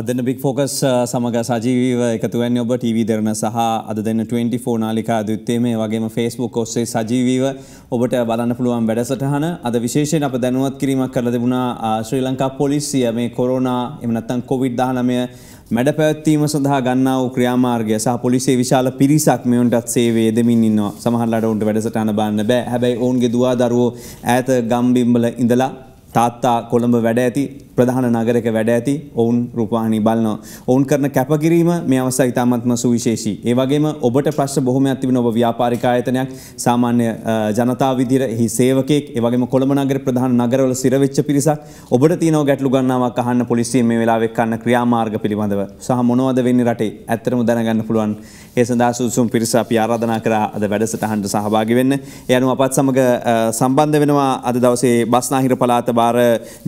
අදන්න බික් focus uh, සමඟ සජීව එකතුවන්න ඔබ TV Derana සහ අද දෙන්න 24 නාලිකා දුත්තේ මේ වගේම ෆෙස්බුක් ඔස්සේ සජීවීව ඔබට බලන්න පුළුවන් වැඩසටහන අද විශේෂයෙන් අප දැනුවත් කිරීමක් කරල දෙබුණා uh, ශ්‍රී ලංකා පොලිසිය මේ කොරෝනා එමනත්තන් කොවිඩ් දානමය මැඩ පැවැත්වීම සඳහා ගන්නා වූ ක්‍රියාමාර්ගය සහ පොලිසිය විශාල පිරිසක් මෙවන්ටත් සේවේ දෙමින් ඉන්නවා සමහරලාට ඔවුන්ට වැඩසටහන බාන්න බෑ හැබැයි ඔවුන්ගේ දුවා දරුවෝ ඈත ගම්බිම්බල ඉඳලා තාත්තා කොළඹ වැඩ ඇති ප්‍රධාන නගරක වැඩ ඇති ඔවුන් රූපවාහිනී බලනවා. ඔවුන් කරන කැපකිරීම මේ අවස්ථාව ඉතාමත්ම සුවිශේෂී. ඒ වගේම ඔබට ප්‍රශ්න බොහොමයක් තිබෙන ඔබ ව්‍යාපාරික ආයතනයක් සාමාන්‍ය ජනතාව විදිහට එහි සේවකයෙක්, ඒ වගේම කොළඹ නගර ප්‍රධාන නගරවල සිර වෙච්ච පිරිසක් ඔබට තියෙනව ගැටලු ගණනාවක් අහන්න පොලිසියෙන් මේ වෙලාවේ කරන ක්‍රියාමාර්ග පිළිබඳව සහ මොනවද වෙන්නේ රටේ ඇත්තටම දැනගන්න පුළුවන්. ඒ සඳහා සුදුසුම් පිරිස අපි ආරාධනා කරා අද වැඩසටහනට සහභාගී වෙන්න. ඒ අනුව අපත් සමග සම්බන්ධ වෙනවා අද දවසේ බස්නාහිර පළාත බාර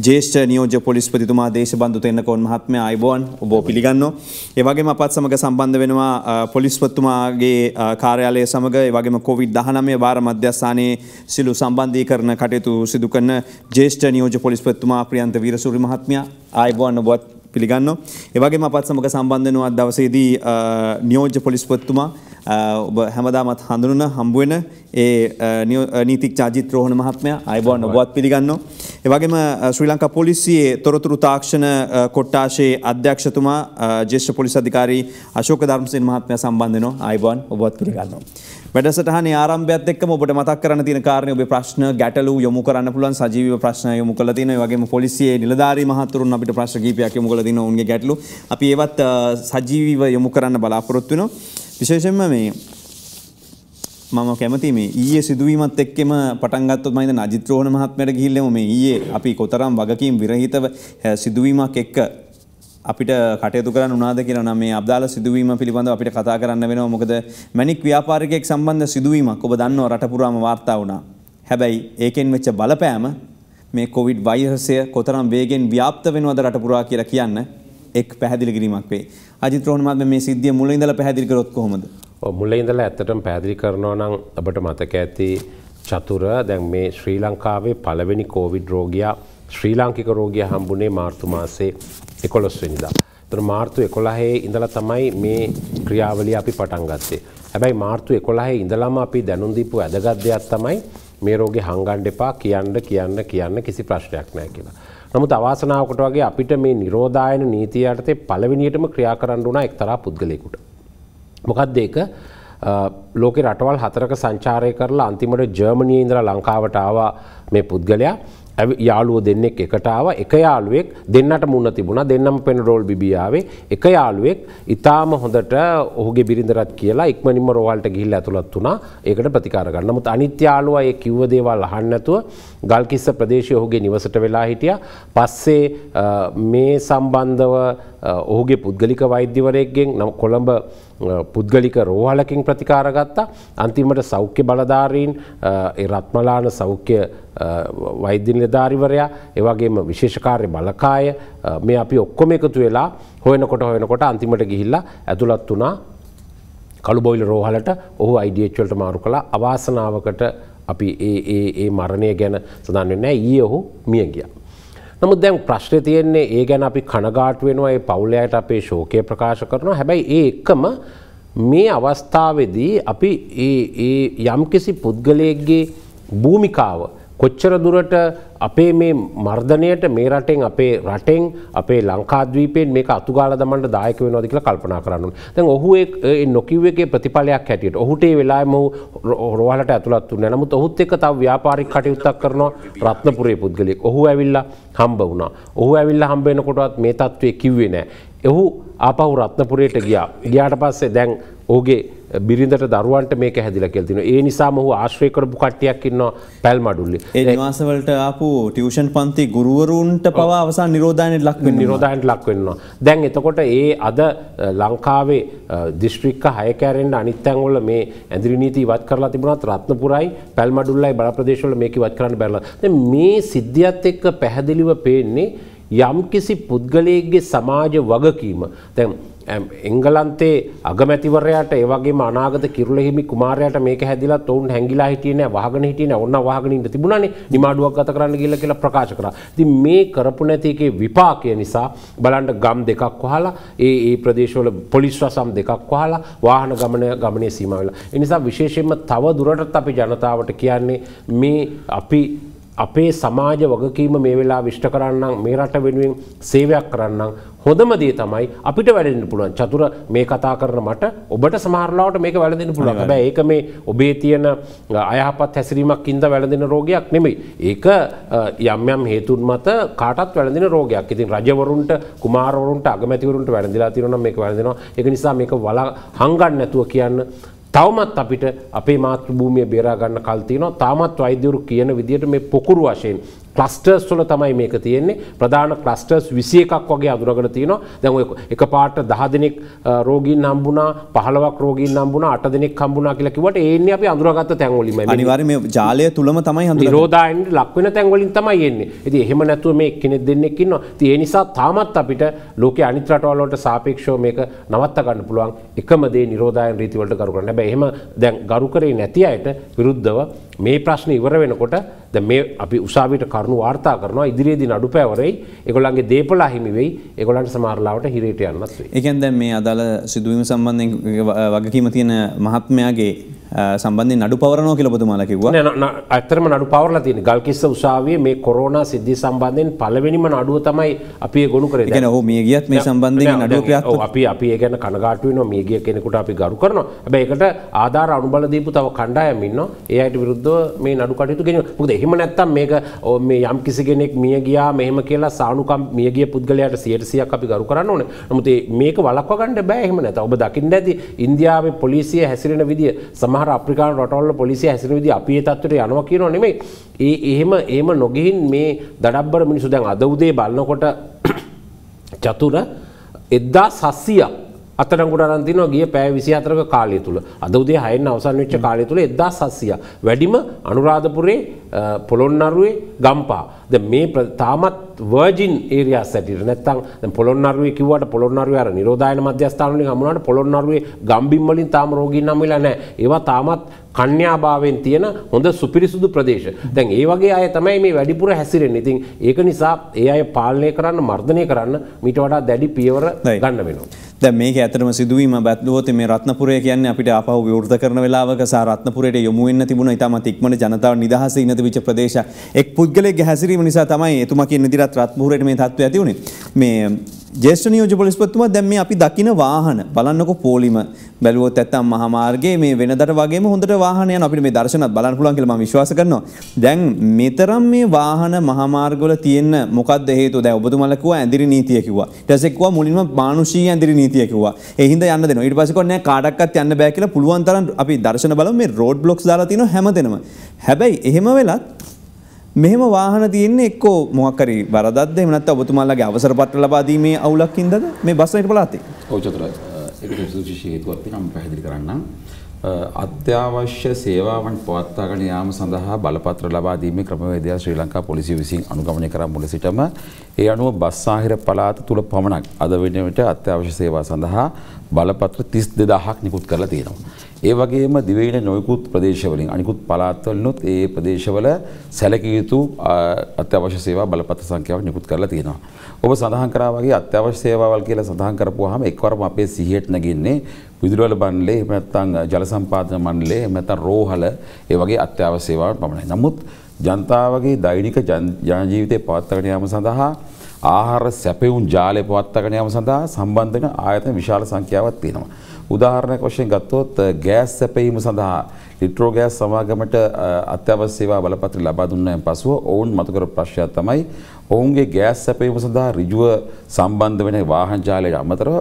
ජ්‍යෙෂ්ඨ නියෝජ්‍ය පොලිස් පොලිස්පතිතුමා දේශබන්ධ තෙන්නකොන් මහත්මය අයිබෝන් ඔබ පිළිගන්න. ඒවගේම අපත් සමඟ සම්බන්ධ වෙනවා පොලිස්පත්තුමාගේ කාර්යාලය සමඟ වගේම කොවිD දහනමය භාර මධ්‍යස්ථානයේ සිලු සම්බන්ධී කරන කටයුතු සිදු කරන ජේෂ්ඨ නියෝජ පොලිස්පත්තුමා ප්‍රියන්ත වීරසුරි මහත්මය අයිබෝන් ඔබත් පිළිගන්න. ඒවගේම අපත් සමඟ සම්බන්ධනුවත් දවසේදී නියෝජ පොලිස්පත්තුමා ඔබ හැමදාමත් හඳුනන හම්බුවෙන ඒ නීතික් චාජිත්‍රෝහණ මහත්මය අයිබෝන් ඔබවත් පිළිගන්න. එවගේම ශ්‍රී ලංකා පොලිසියේ තොරතුරු තාක්ෂණ කොට්ටාශයේ අධ්‍යක්ෂතුමා ජේෂ්ඨ පොලිස් අධිකාරී අශෝක ධර්මසින් මහත්මය සම්බන්ධනවා අයිබෝන් ඔබවත් පිළිගන්නවා. වැඩසටහන ආරම්භයත් එක්කම ඔබට මතක් කරන්න තියෙන කාරණේ ඔබේ ප්‍රශ්න ගැටලු යොමු කරන්න පුළුවන් සජීවීව ප්‍රශ්න යොමු කරලා තිනවා ඒ වගේම පොලිසියේ නිලධාරී මහතුරුන් අපිට ප්‍රශ්න කීපයක් යොමු කරලා තිනවා උන්ගේ ගැටලු අපි ඒවත් සජීවීව යොමු කරන්න බලාපොරොත්තු වෙනවා විශේෂෙන්ම මේ මම කැමති මේ ඊයේ සිදුවීමත් එක්කම පටන් ගත්තොත් මම ඉතින් අජිත් රෝහණ මහත්මයාට ගිහිල්ලෙමු මේ ඊයේ අපි කොතරම් වගකීම් විරහිතව සිදුවීමක් එක්ක අපිට කටයුතු කරන්න උනාද කියලා නම් මේ අබ්දාලා සිදුවීම පිළිබඳව අපිට කතා කරන්න වෙනවා මොකද මැණික් ව්‍යාපාරිකයෙක් සම්බන්ධ සිදුවීමක් ඔබ දන්නවා රට පුරාම වාර්තා වුණා. හැබැයි ඒකෙන් වෙච්ච බලපෑම මේ කොවිඩ් වෛරසය කොතරම් වේගෙන් ව්‍යාප්ත වෙනවද රට පුරා කියලා කියන්න එක් පැහැදිලි කිරීමක් වේ. අජිත් රෝහණ මහත්මයා මේ සිද්ධිය මුල ඉඳලා පැහැදිලි කරොත් කොහොමද? ඔව් මුල ඉඳලා ඇත්තටම පැහැදිලි කරනවා නම් අපිට මතක ඇති චතුර දැන් මේ ශ්‍රී ලංකාවේ පළවෙනි කොවිඩ් රෝගියා ශ්‍රී ලාංකික රෝගිය හම්බුනේ මාර්තු මාසේ එකොළොස්වෙනිදා. තර මාර්තු එකොළහේ ඉඳලා තමයි මේ ක්‍රියාවලිය අපි පටන් ගත්තේ. හැබැයි මාර්තු එකොළහේ ඉඳලාම අපි දැනුන්දීපු ඇදගත් දෙයක් තමයි මේ රෝගේ හංගන්ඩ එපා කියන්න කියන්න කියන්න කිසි ප්‍රශ්නයක් නෑ කියලා. නමුත් අවාසනාවකට වගේ අපිට මේ නිරෝධායන නීතිය යටතේ පළවෙනියටම ක්‍රියා කරන්න වුණා එක්තරා පුද්ගලයෙකුට. මොකක්ද ඒක? ලෝකේ රටවල් හතරක සංචාරය කරලා අන්තිමට ජර්මනියේ ඉඳලා ලංකාවට ආවා මේ පුද්ගලයා. යාලුව දෙන්නෙක් එකට ආව එක යාළුවෙක් දෙන්නට මුණ තිබුණා දෙන්නම පෙන රෝල් බිබියාවේ එක යාළුවෙක් ඉතාම හොඳට ඔහුගේ බිරිඳරත් කියලා ඉක්මනින්ම රෝහලට ගිහිල්ලා ඇතුළත් වුණා ඒකට ප්‍රතිකාර ගන්න. නමුත් අනිත් යාළුවා ඒ කිව්ව දේවල් අහන්න නැතුව ගල්කිස්ස ප්‍රදේශයේ ඔහුගේ නිවසට වෙලා හිටියා. පස්සේ මේ සම්බන්ධව ඔහුගේ පුද්ගලික වෛද්‍යවරයෙක්ගෙන් කොළඹ පුද්ගලික රෝහලකින් ප්‍රතිකාරගත්තා අන්තිමට සෞඛ්‍ය බලධාරීන් රත්මලාන සෞඛ්‍ය වෛද්‍යනිලධාරිවරයා ඒවගේම විශේෂකාරය බලකාය මේ අපි ඔක්කොම එකතු වෙලා හොයනකොට හොයනකොට අන්තිමට ගිහිල්ලා ඇතුළත් වනා කළුබොයිල රෝහලට ඔහු අයිඩියච්වලට මාරු කළ අවාසනාවකට අපි ඒ මරණය ගැන සඳන් වෙන්න ඊ ඔහු මිය ගියා. නමුත් දැන් ප්‍රශ්නය තියෙන්නේ ඒ ගැන අපි කනගාට වෙනවා ඒ පවුලයට අපේ ශෝකය ප්‍රකාශ කරනවා හැබැයි ඒ එක්කම මේ අවස්ථාවේදී අපි යම්කිසි පුද්ගලයෙක්ගේ භූමිකාව කොච්චර දුරට අපේ මේ මර්ධනයට මේ රටෙන් අපේ රටෙන් අපේ ලංකාදවීපෙන් මේ අතුගාල දමට දායක වෙනෝද කියලා කල්පනා කරන්න. දැන් ඔහු නොකිව්වගේ ප්‍රතිඵලයක් හැටියට ඔහුට වෙලාම රෝහලට ඇතුළත් වන්න නමුත් ඔහුත් එක තව ව්‍යාපාරික කටයුත්තක් කරනවා රත්නපුරේ පුද්ගලෙක් ඔහු ඇවිල්ලා හම්බ වුණා. ඔහු ඇවිල්ලා හම්බෙනකොටත් මේ තත්ත්වය කිව්වේ නෑ. එහු ආපහු රත්නපුරයට ගියා. ගියාට පස්සේ දැන් ඕගේ බිරිඳට දරුවන්ට මේක හැදිලා කියලා තිනවා. ඒ නිසාම ඔහු ආශ්‍රය කරපු කට්ටියක් ඉන්නවා පැල්මඩුල්ලේ. ඒ නිවාසවලට ආපු ටියුෂන් පන්ති ගුරුවරුන්ට පවා අවසන් නිරෝධායනයට ලක් වෙනවා. නිරෝධායනයට ලක් වෙනවා. දැන් එතකොට ඒ අද ලංකාවේ දිස්ත්‍රික්ක 6 කැරෙන්න අනිත් තැන්වල මේ ඇඳිරි නීති ඉවත් කරලා තිබුණාත් රත්නපුරයි පැල්මඩුල්ලයි බල ප්‍රදේශවල මේක ඉවත් කරන්න බැරිලා. දැන් මේ සිද්ධියත් එක්ක පැහැදිලිව පේන්නේ යම්කිසි පුද්ගලයෙක්ගේ සමාජ වගකීම. දැන් එංගලන්තේ අගමැතිවරයාට ඒවගේ අනාගත කිරලෙහිමි කුමාරයට මේක හැදිලා ඔවුන් හැගිලා හිටියන වහගෙන හිටියන ඔන්න වහගෙනට තිබුණනේ නිමාඩුවක් ගත කරන්න ගිල්ල කියලා ප්‍රකාශ කර. ති මේ කරපු නැතිකේ විපාකය නිසා බලන්ට ගම් දෙකක් වහලා ඒ ඒ ප්‍රදේශවල පොලිස් රසම් දෙකක් වහලා වාහන ගමන ගමනය සීමවෙලා. එනිසා විශේෂයෙන්ම තව දුරටත් අපි ජනතාවට කියන්නේ මේ අපි අපේ සමාජ වගකීම මේ වෙලා විශ්ට කරන්නම් මේ රට වෙනුවෙන් සේවයක් කරන්නම් හොඳම දේ තමයි අපිට වැඩෙන්න්න පුළුවන් චතුර මේ කතා කරන මට ඔබට සමාරලාවට මේක වැලදින්න පුළුවන් බෑ ඒක මේ ඔබේ තියෙන අයහපත් හැසිරීමක් ඉද වැලදින රෝගයක් නෙමෙයි ඒක යම්යම් හේතුන් මත කාටත් වැලදින රෝගයක් ඉතින් රජවරුන්ට කුමාරවරුන්ට අගමැතිවරුන්ට වැලදිලා තිරන මේ වැලදිනවා එක නිසා මේක වලා හංගන්න නැතුව කියන්න තවමත් අපිට අපේ මාතෘ භූමිය බේරාගන්න කල්තියනවා තාමත් වෛදවරු කියන විදිට මේ පොකුරු වශයෙන් ක්ලස්ටර්ස් වල තමයි මේක තියෙන්නේ ප්‍රධාන ක්ලස්ටර්ස් 21ක් වගේ අඳුරගෙන තිනවා දැන් ඔය එක පාට 10 දිනක් රෝගීන් හම්බුණා 15ක් රෝගීන් හම්බුණා 8 දිනක් හම්බුණා කියලා කිව්වට ඒ එන්නේ අපි අඳුරගත්ත තැන් වලින් මේ අනිවාර්යයෙන් මේ ජාලය තුලම තමයි හඳුනගන්නේ නිරෝධායනට ලක් වෙන තැන් වලින් තමයි එන්නේ ඉතින් එහෙම නැතුව මේ එක්කෙනෙක් දෙන්නෙක් ඉන්නවා ඉතින් ඒ නිසා තාමත් අපිට ලෝකයේ අනිත් රටවල් වලට සාපේක්ෂව මේක නවත්ත ගන්න පුළුවන් එකම දේ නිරෝධායන රීති වලට ගරු කරන්න හැබැයි එහෙම දැන් ගරු කරේ නැති අයට විරුද්ධව මේ ප්‍රශ්න ඉවර වෙනකොට ද මේ අපි උසාවිට කරුණු වාර්තා කරනවා ඉදිරියේදී නඩු පැවරෙයි ඒගොල්ලන්ගේ දේපල අහිමි වෙයි ඒගොල්ලන්ට සමහරලාවට හිරේට යන්නත් වෙයි. ඒ කියන්නේ දැන් මේ අදාළ සිදුවීම සම්බන්ධයෙන් වගකීම තියෙන මහත්මයාගේ සම්බන්ධ නඩු පවරනෝ කියලපතුමාල කිවවා අතරම නඩු පවරල තියෙන ගල්කිස්ස උසාවිය මේ කොරෝනා සිද්ධි සම්බන්ධයෙන් පලවෙනිම නඩුව තමයි අපි ගොුණු කර න මේ ගියත් මේ සම්බන්ධ නඩුව අපි අපි ගැන කනගාටුවන මේ ගිය කෙනෙකුට අපි ගරු කරන ඇබ එකට ආධාර අනුබල දීපු තව කණ්ඩායමින්න ඒ අයට විරුද්ධ මේ නඩු කටයුතු ගෙන පුද එහෙම නැත්තම් මේක මේ යම් කිසි කෙනෙක් මිය ගියා මෙහෙම කියලා සානුකම් මියගිය පුද්ගලයාට සියටසියක් අපි ගරු කරන්න ඕන නමුති මේක වලක්වගන්නඩ බෑහෙම නැත ඔබ දකින්න ඇති ඉන්දියාවේ පොලිසිය හැසිරෙන විදිිය සම සමහර අප්‍රිකාන් රටවල්ල පොලිසිය හැසිරවිදි අපේ තත්වට යනවා කියනවා නෙමේ ඒ එහෙම ඒම නොගිහින් මේ දඩබ්බර මිනිසු දැන් අද උදේ බලන්නකොට චතුර එද්දා සස්සියක් අතරගුට අරන්තින ගිය පෑ විසි අතරක කාලය තුළ අදවදේ හයෙන් අවසන් විච්ච කාලය තුළ එදා සස්සිය වැඩිම අනුරාධපුරේ පොළොන්නරුවේ ගම්පා ද මේ තාමත් වර්ජින් ඒරයා සැටිට නැත්තන් පොළොන්නරුවේ කිවට පොළොන්නරුව අර නිරෝධයන මධ්‍යස්ථානලින් හමුණට පොළොන්නරුවේ ගම්බිම්වලින් තාම රෝගී නම්වෙලා නෑ ඒවා තාමත් කන්‍යාභාවෙන් තියෙන හොඳ සුපිරිසුදු ප්‍රදේශ. දැන් ඒ වගේ අය තමයි මේ වැඩිපුර හැසිරෙන්නේ. ඉතින් ඒක නිසා ඒ අය පාලනය කරන්න මර්ධනය කරන්න මීට වඩා දැඩි පියවර ගන්න වෙනවා. දැන් මේක ඇත්තටම සිදුවීම බැලුවොත් මේ රත්නපුරය කියන්නේ අපිට ආපහු විවෘත කරන වෙලාවක සා රත්නපුරයට යොමු වෙන්න තිබුණ ඉතාමත් ඉක්මන ජනතාව නිදහසේ ඉන්න තිබිච්ච ප්‍රදේශයක්. එක් පුද්ගලයෙක්ගේ හැසිරීම නිසා තමයි එතුමා කියන විදිහට රත්නපුරයට මේ තත්ත්වය ඇති වුණේ. මේ ජේෂ්ඨ නියෝජ්‍ය පොලිස්පතිතුමා දැන් මේ අපි දකින වාහන බලන්නකො පොලිම බැලුවොත් ඇත්තම් මහා මාර්ගයේ මේ වෙනදට වගේම හොඳට වාහන යන අපිට මේ දර්ශනත් බලන්න පුළුවන් කියලා මම විශ්වාස කරනවා. දැන් මෙතරම් මේ වාහන මහා මාර්ගවල තියෙන මොකද්ද හේතුව? දැන් ඔබතුමාලා කිව්වා ඇඳිරි නීතිය කිව්වා. ඊට පස්සේ කිව්වා මුලින්ම මානුෂීය ඇඳිරි නීතිය කිව්වා. ඒ හින්දා යන්න දෙනවා. ඊට පස්සේ කොහොනේ කාටක්වත් යන්න බෑ කියලා පුළුවන් තරම් අපි දර්ශන බලමු මේ රෝඩ් බ්ලොක්ස් දාලා තියෙනවා හැමදෙනම. හැබැයි එහෙම වෙලත් මෙහම වාහන තියන්නේ එක්කෝ මොක්කරි වරදද එමනත් ඔබතුමාල්ලගේ අවසර පත්‍ර ලබාදීමේ අවුලක්කින්ද මේ බස්සයට පලාතේ ඕචතර හේතුවක් නම් පැහැදිලි කරන්න. අත්‍යවශ්‍ය සේවාවන් පවත්වාගෙන යාම සඳහා බලපත්‍ර ලබා දීමේ ක්‍රමවේදය ශ්‍රී ලංකා පොලිසිය විසින් අනුගමනය කර මුල සිටම ඒ අනුව බස්සාහිර පළාත තුල පමණක් අද වෙනවිට අත්‍යවශ්‍ය සේවා සඳහා බලපත්‍ර 32000ක් නිකුත් කරලා තියෙනවා. ඒ වගේම දිවයින නොයකුත් ප්‍රදේශවලින් අනිකුත් පලාත්වලනුත් ඒ ප්‍රදේශවල සැලකිය යුතු අත්‍යවශ්‍ය සේවා බලපත්‍ර සංඛ්‍යාවක් නිකුත් කරලා තියෙනවා. ඔබ සඳහන් කරා වගේ අත්‍යවශ්‍ය සේවාවල් කියලා සඳහන් කරපුවාම එක්වරම අපේ සිහියට නැගින්නේ විදුලි වල මණ්ඩලේ එහෙම නැත්නම් ජල සම්පාදන මණ්ඩලේ එහෙම නැත්නම් රෝහල ඒ වගේ අත්‍යවශ්‍ය සේවාවන් පමණයි. නමුත් ජනතාවගේ දෛනික ජන ජීවිතය පවත්වාගෙන යාම සඳහා ආහාර සැපයුම් ජාලය පවත්වාගෙන යාම සඳහා සම්බන්ධ වෙන ආයතන විශාල සංඛ්‍යාවක් තියෙනවා. උදාහරණයක් වශයෙන් ගත්තොත් ගෑස් සැපයීම සඳහා ලිට්‍රෝ ගෑස් සමාගමට අත්‍යවශ්‍ය සේවා බලපත්‍ර ලබා දුන්නයින් පසුව ඔවුන් මතු කරපු ප්‍රශ්නය තමයි ඔවුන්ගේ ගෑස් සැපයීම සඳහා ඍජුව සම්බන්ධ වෙන වාහන ජාලයට අමතරව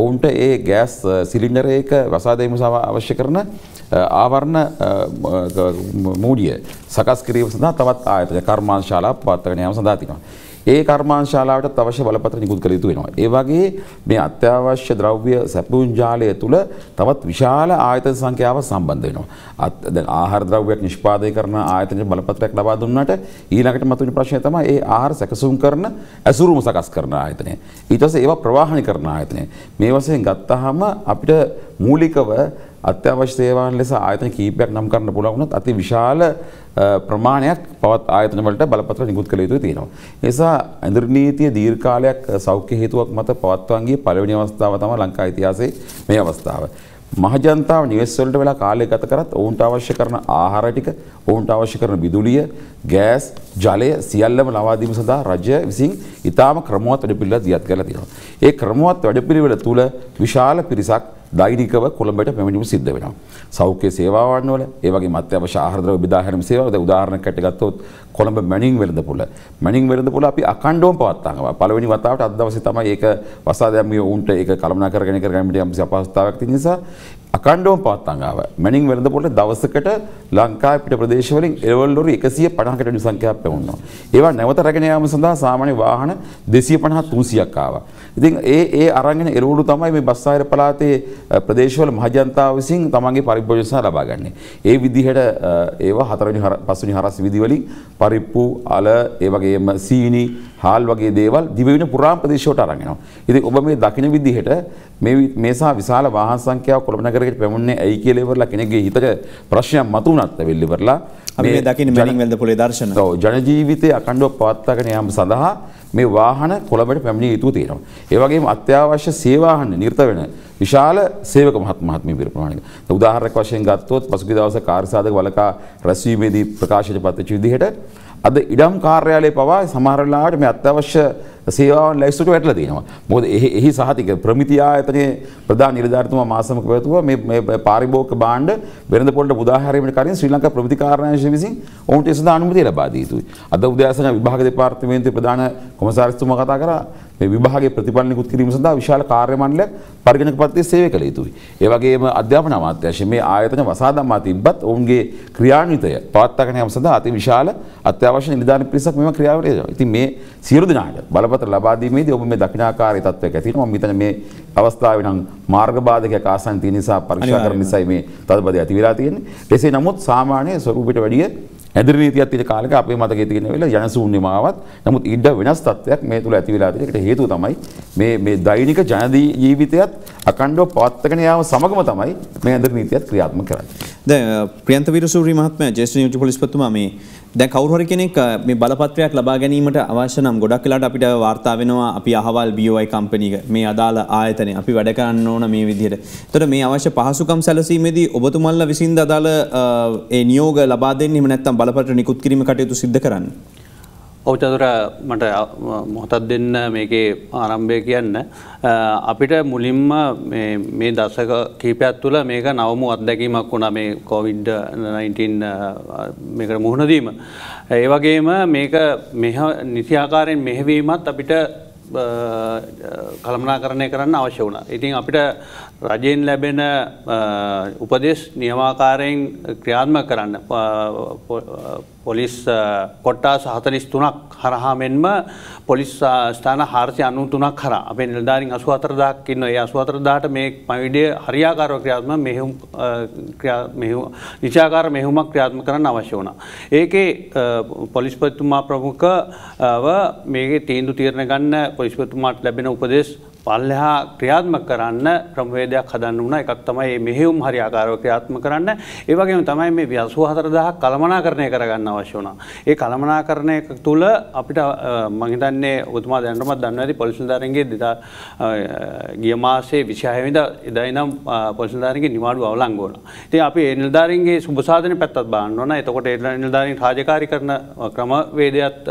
ඔවුන්ට ඒ ගෑස් සිලින්ඩරයක වසා දැමීම අවශ්‍ය කරන ආවරණ මූලිය සකස් කිරීම සඳහා තවත් ආයතන කර්මාන්ත ශාලා පවත්වාගෙන යාම සඳහා තියෙනවා. ඒ කර්මාන්ශාලාවටත් අවශ්‍ය බලපත්‍ර නිකුත් කළ යුතු වෙනවා. ඒ වගේ මේ අත්‍යවශ්‍ය ද්‍රව්‍ය සැපුම් ජාලය තුළ තවත් විශාල ආයතන සංඛ්‍යාව සම්බන්ධ වෙනවා. දැන් ආහාර ද්‍රව්‍යයක් නිෂ්පාදනය කරන ආයතනයේ බලපත්‍රයක් ලබා දුන්නාට ඊළඟට මතුවෙන ප්‍රශ්නය තමයි ඒ ආහාර සැකසුම් කරන ඇසුරුම සකස් කරන ආයතනය. ඊට පස්සේ ඒවා ප්‍රවාහනය කරන ආයතනය. මේ වශයෙන් ගත්තාම අපිට මූලිකව අත්‍යවශ්‍ය සේවාන් ලෙස ආයතන කීපයක් නම් කරන්න පුළුවන් වුණත් අති විශාල ප්‍රමාණයක් පවත් ආයතන වලට බලපත්‍ර නිකුත් කළ යුතු තියෙනවා. ඒ නිසා ඇඳුරු නීතිය දීර්ඝකාලයක් සෞඛ්‍ය හේතුවක් මත පවත්වන් ගිය පළවෙනි අවස්ථාව තමයි ලංකා ඉතිහාසයේ මේ අවස්ථාව. මහජනතාව නිවෙස් වලට වෙලා කාලය ගත කරත් ඔවුන්ට අවශ්‍ය කරන ආහාර ටික, ඔවුන්ට අවශ්‍ය කරන විදුලිය, ගෑස් ජලය සියල්ලම නවාදීම සඳහා රජය විසින් ඉතාම ක්‍රමවත් වැඩපිළිවෙලක් දියත් කරලා තියෙනවා. ඒ ක්‍රමවත් වැඩපිළිවෙල තුළ විශාල පිරිසක් දෛනිකව කොළඹට පැමිණීම සිද්ධ වෙනවා. සෞඛ්‍ය සේවාවන්වල ඒ වගේම අත්‍යවශ්‍ය ආහාර ද්‍රව්‍ය බෙදා හැරීම සේවාව දැන් උදාහරණයකට ගත්තොත් කොළඹ මැණින් වෙළඳපොළ. මැණින් වෙළඳපොළ අපි අඛණ්ඩවම පවත්වා ගන්නවා. පළවෙනි වතාවට අද දවසේ තමයි ඒක වසාදැම්මිය උන්ට ඒක කළමනාකරණය කරගන්න යම්කිසි අපහසුතාවයක් තියෙන නිසා අකණ්ඩවම පවත්වන්න ආවා. මැනින් වෙළඳපොළට දවසකට ලංකාවේ පිට ප්‍රදේශවලින් එළවලු ලොරි 150කට වැඩි සංඛ්‍යාවක් පැවුණා. ඒවා නැවත රැගෙන යාම සඳහා සාමාන්‍ය වාහන 250 300ක් ආවා. ඉතින් ඒ ඒ අරගෙන එරවුළු තමයි මේ බස්සාහිර පළාතේ ප්‍රදේශවල මහජනතාව විසින් තමන්ගේ පරිභෝජන සහ ලබා ගන්නෙ. ඒ විදිහට ඒවා හතරවෙනි පස්වෙනි හරස් විදි වලින් පරිප්පු අල ඒ වගේම සීනි හාල් වගේ දේවල් දිවයින පුරාම ප්‍රදේශවලට අරන් එනවා. ඉතින් ඔබ මේ දකින විදිහට මේ මේ සහ විශාල වාහන සංඛ්‍යාව කොළඹ නගරයට පැමුණේ ඇයි කියලා ඉවරලා කෙනෙක්ගේ හිතට ප්‍රශ්නයක් මතුණත් වෙල්ලිවරලා මේ දකින මැලින් වැල්ද පොලේ දර්ශන ජනජීවිතය අකණ්ඩුව පවත්තාගෙන යාම සඳහා මේ වාහන කොළඹට පැමිණිය යුතු තියෙනවා. ඒ වගේම අත්‍යවශ්‍ය සේවාහන නිරත වෙන විශාල සේවක මහත් මහත්මීන් ප්‍රමාණයක. උදාහරණයක් වශයෙන් ගත්තොත් පසුගිය දවසේ කාර්යසාධක වලකා රැස්වීමේදී ප්‍රකාශයට පත්වෙච්ච විදිහට අද ඉඩම් කාර්යාලය පවා සමහර වෙලාවට මේ අත්‍යවශ්‍ය සේවාවන් ලැයිස්සට වැටලා තියෙනවා. මොකද එහි සහතික ප්‍රමිති ආයතනයේ ප්‍රධාන නිලධාරිතුමා මාසමක පැවැතුවා මේ මේ පාරිභෝගික භාණ්ඩ වෙළඳ පොළට උදා හැරීමට කලින් ශ්‍රී ලංකා ප්‍රමිති කාර්යාංශය විසින් ඔවුන්ට ඒ සඳහා අනුමැතිය ලබා දී යුතුයි. අද උදෑසන විභාග දෙපාර්තමේන්තුවේ ප්‍රධාන කොමසාරිස්තුමා කතා කරා මේ විභාගයේ ප්‍රතිඵල නිකුත් කිරීම සඳහා විශාල කාර්ය මණ්ඩලයක් පරිගණක පත්‍රයේ සේවය කළ යුතුයි. ඒ වගේම අධ්‍යාපන අමාත්‍යාංශයේ මේ ආයතන වසා දමා තිබ්බත් ඔවුන්ගේ ක්‍රියාන්විතය පවත්වාගෙන යාම සඳහා අති විශාල අත්‍යවශ්‍ය නිලධාරී පිරිසක් මෙම ක්‍රියාවට යෙදෙනවා. ඉතින් මේ සියලු දෙනාට බලපතල ලබා දීමේදී ඔබ මේ දක්ෂිණාකාරී තත්ත්වයක ඇතිව මම හිතන්නේ මේ අවස්ථාවේ නම් මාර්ග බාධකයක් ආසන්න තියෙන නිසා පරීක්ෂා කරන නිසායි මේ තදබද ඇති වෙලා තියෙන්නේ. එසේ නමුත් සාමාන්‍ය ස්වරූපයට වැඩිය ඇදිරි නීතියක් තියෙන කාලෙක අපේ මතකයේ තියෙන වෙලාව ජනශූන්‍යම ආවත් නමුත් ඊට වෙනස් තත්ත්වයක් මේ තුල ඇති වෙලා තියෙන. ඒකට හේතුව තමයි මේ මේ දෛනික ජන ජීවිතයත් අකණ්ඩව පවත්වාගෙන යාම සමගම තමයි මේ ඇදිරි නීතියත් ක්‍රියාත්මක කරන්නේ. දැන් ප්‍රියන්ත වීරසූරි මහත්මයා ජේෂ්ඨ නියෝජ්‍ය පොලිස්පතිතුමා මේ දැන් කවුරුහරි කෙනෙක් මේ බලපත්‍රයක් ලබා ගැනීමට අවශ්‍ය නම් ගොඩක් වෙලාට අපිට වාර්තා වෙනවා අපි අහවල් BOI කම්පැනි එක මේ අදාළ ආයතනය අපි වැඩ කරන්න ඕන මේ විදිහට. එතකොට මේ අවශ්‍ය පහසුකම් සැලසීමේදී ඔබතුමන්ලා විසින්ද අදාළ ඒ නියෝග ලබා දෙන්නේ එහෙම නැත්නම් බලපත්‍ර නිකුත් කිරීම කටයුතු සිද්ධ කරන්නේ. ඔවචතුර මට මොහොතත් දෙන්න මේකේ ආරම්භය කියන්න. අපිට මුලින්ම මේ දස්සක කීපයක් තුළ මේක නවමු අත්දැකීමක් වුණ මේ කොවිඩ්-19 මේකට මුහුණදීම. ඒවගේම මේක නිසියාකාරයෙන් මෙහෙවීමත් අපිට කළමනා කරණය කරන්න අවශ්‍ය වුණ. ඉතින් අපිට රජයෙන් ලැබෙන උපදෙස් නියමාකාරයෙන් ක්‍රියාත්ම කරන්න පොලිස් කොට්ටා සහතලිස් තුනක් හරහාමෙන්ම පොලිස් ස්ථාන හාර්සය අනු තුනක් හර අපේ නිල්ධාරින් අසු අතරදාක් ඉන්න ඒ අසු අතරදාට මේ පවිඩිය හරියාකාරව ක්‍රියාත්ම මෙහුම් නිචාකාර මෙහුමක් ක්‍රියාත්ම කරන්න අවශ්‍ය වුණ. ඒකේ පොලිස්පතුමා ප්‍රමුඛව මේක තීන්දු තීරණ ගන්න පොලිස්පතුමාට ලැබෙන උපදෙස් පල්ලෙහා ක්‍රියාත්මක කරන්න ක්‍රමවේදයක් හදන්න වුණ එකක් තමයි මෙහෙවුම් හරි ආකාරව ක්‍රියාත්ම කරන්න ඒවගේම තමයි මේ ව්‍යසූ හතරදහක් කළමනා කරණය කරගන්න අවශ්‍ය වුණා ඒ කළමනා කරණය තුළ අපිට මහිතන්නේ උතුමා දැනටමත් දන්න ඇති පොලිසිධාරන්ගේ දෙදා ගිය මාසේ විශායවිද එදයිනම් පොලිසිධාරන්ගේ නිවාඩු අවලංගෝන ඉතින් අපි ඒ නිලධාරීන්ගේ සුබසාධන පැත්තත් බලන්න ඕන එතකොට ඒ නිලධාරීන් රාජකාරී කරන ක්‍රමවේදයත්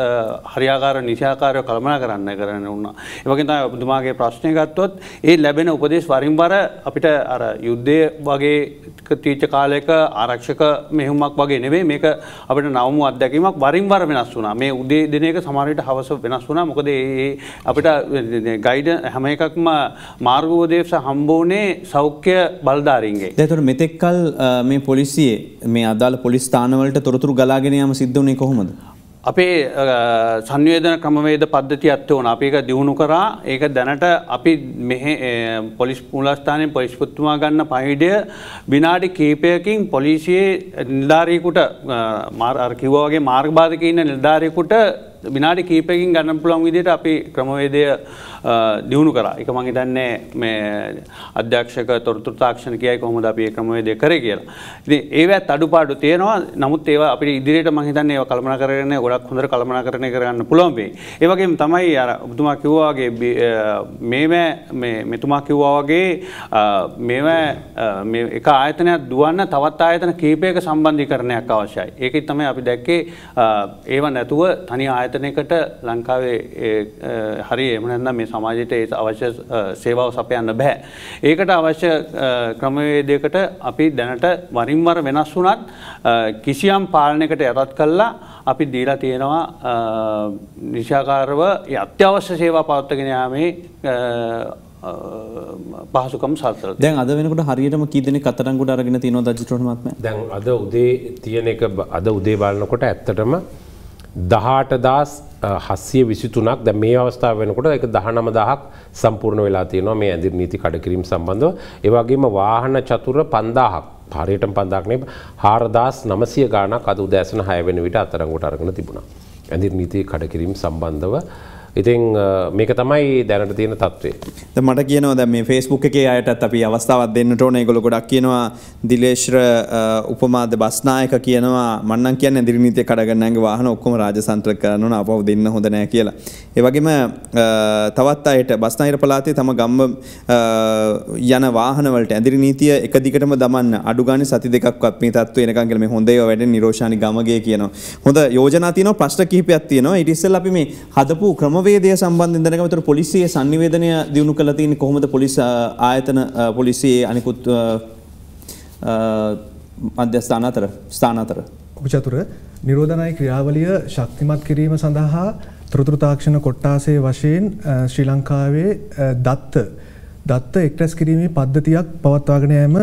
හරියාකාර නිසාකාරය කළමනා කරන්න කරන්න වුණා ඒ වගේ තමයි ඔබතුමාගේ ප්‍රශ්න ප්‍රශ්නය ගත්තොත් ඒ ලැබෙන උපදේශ වරින්වර අපිට අර යුද්ධය වගේ තීච කාලයක ආරක්ෂක මෙහුමක් වගේ නෙවේ මේක අපිට නවමු අත්දැකීමක් වරින්වර වෙනස් වුණා මේ උදේ දෙන එක සමහරට හවස වෙනස් වුණා මොකද ඒ අපිට ගයිඩ හැම එකක්ම මාර්ගෝදේශ හම්බෝනේ සෞඛ්‍ය බල්ධාරීන්ගේ දැතට මෙතෙක්කල් මේ පොලිසියේ මේ අදාළ පොලිස්ථානවලට තොරතුරු ගලාගෙනයම සිද්ධ වනේ කොහොමද අපේ සංවේදන ක්‍රමවේද පද්ධති ඇත්තව වන අපි එක දියුණු කරා ඒක දැනට අපි පොලිස් පුලස්ථානයෙන් පොලිස්පුත්තුමා ගන්න පහිඩය විනාඩි කීපයකින් පොලිසියේ නිධාරීකුට මාර්කිවෝගේ මාර්ග බාධක ඉන්න නිධාරයකුට විනාඩි කීපයකින් ගන්න පුළුවන් විදිහට අපි ක්‍රමවේදය දියුණු කරා. ඒක මම හිතන්නේ මේ අධ්‍යක්ෂක තොරතුරු තාක්ෂණ කියයි කොහොමද අපි ඒ ක්‍රමවේදය කරේ කියලා. ඉතින් ඒවත් අඩුපාඩු තියෙනවා. නමුත් ඒවා අපිට ඉදිරියට මම හිතන්නේ ඒවා කල්පනා කරගෙන ගොඩක් හොඳට කල්පනාකරණය කරගන්න පුළුවන් වෙයි. ඒ වගේම තමයි අර ඔබතුමා කිව්වා වගේ මේව මේ මෙතුමා කිව්වා වගේ මේව මේ එක ආයතනයක් දුවන්න තවත් ආයතන කීපයක සම්බන්ධීකරණයක් අවශ්‍යයි. ඒකෙත් තමයි අපි දැක්කේ ඒව නැතුව තනි ආයතන පැටන එකට ලංකාවේ හරි එමනන්න මේ සමාජයට ඒ අවශ්‍ය සේවාව සපයන්න බැහැ. ඒකට අවශ්‍ය ක්‍රමවේදයකට අපි දැනට වරින්වර වෙනස් වුනත් කිසියම් පාලනයකට යටත් කල්ලා අපි දීලා තියෙනවා නිශාකාරව අත්‍යවශ්‍ය සේවා පවත්තගෙන යාමේ පහසුකම් සල්තර දැන් අද වෙනකට හරියටම කීදන කතරංගුට අරගෙන තියනවා දජිතටමත්ම දැන් අද උදේ තියන එක අද උදේ බලනකොට ඇත්තටම දහටදස් හස්සිය විසිතුනක් ද මේ අවස්ථාව වෙනකොට එක දහනම දහක් සම්පූර්ණ වෙලා තියෙනවා මේ ඇදිරි නීති කඩකිරීම් සම්බන්ධව ඒවගේම වාහන චතුර පන්දාහක් හරියට පන්දාක්නේ හාරදාස් නමසිය ගානක් අද උදෑසන හයවෙන විට අතරංගොට අරගෙන තිබුණා. ඇදිරි නීති කඩකිරීම් සම්බන්ධව ඉතින් මේක තමයි දැනට තියෙන තත්වේ මට කියනවා දැ මේ ෆෙස්බුක් එකේ අයටත් අපි අවස්ථාවත් දෙන්න ටෝන ගොල ගොඩක් කියනවා දිලේශ්‍ර උපමාද බස්නායක කියනවා මන්න කිය දිරිනිතය කඩගන්නගේ වාහන ඔක්කොම රාජසන්ත්‍ර කරනන අපව දෙන්න හොඳනෑ කියලා. ඒවගේම තවත් අයට බස්නාහිර පලාතේ තම ගම්ම යන වාහනවලට ඇදිරි නීතිය එක දිගටම දමන්න අඩුගානි සති දෙකක්වත් මේ තත්ව එනකන්ගල මේ හොඳේ වැඩ නිරෝෂණ ගමගේ කියනවා හොඳ යෝජනාතියන ප්‍රශ්ට කහිපයක් තියනවා ඉටිස්සල් අපි මේ හදපු ක්‍රම ක්‍රමවේදය සම්බන්ධ දැනගමතර පොලිසිය සංනිවේදනය දියුණු කළ තියෙන කොහොමද පොලිස ආයතන පොලිසියේ අනිකුත් මධ්‍යස්ථාන අතර ස්ථාන අතර උපචතුර නිරෝධනයි ක්‍රියාවලිය ශක්තිමත් කිරීම සඳහා තොරතුරු තාක්ෂණ කොට්ටාසේ වශයෙන් ශ්‍රී ලංකාවේ දත්ත දත්ත එක්ට්‍රැස් කිරීමේ පද්ධතියක් පවත්වාගෙන යෑම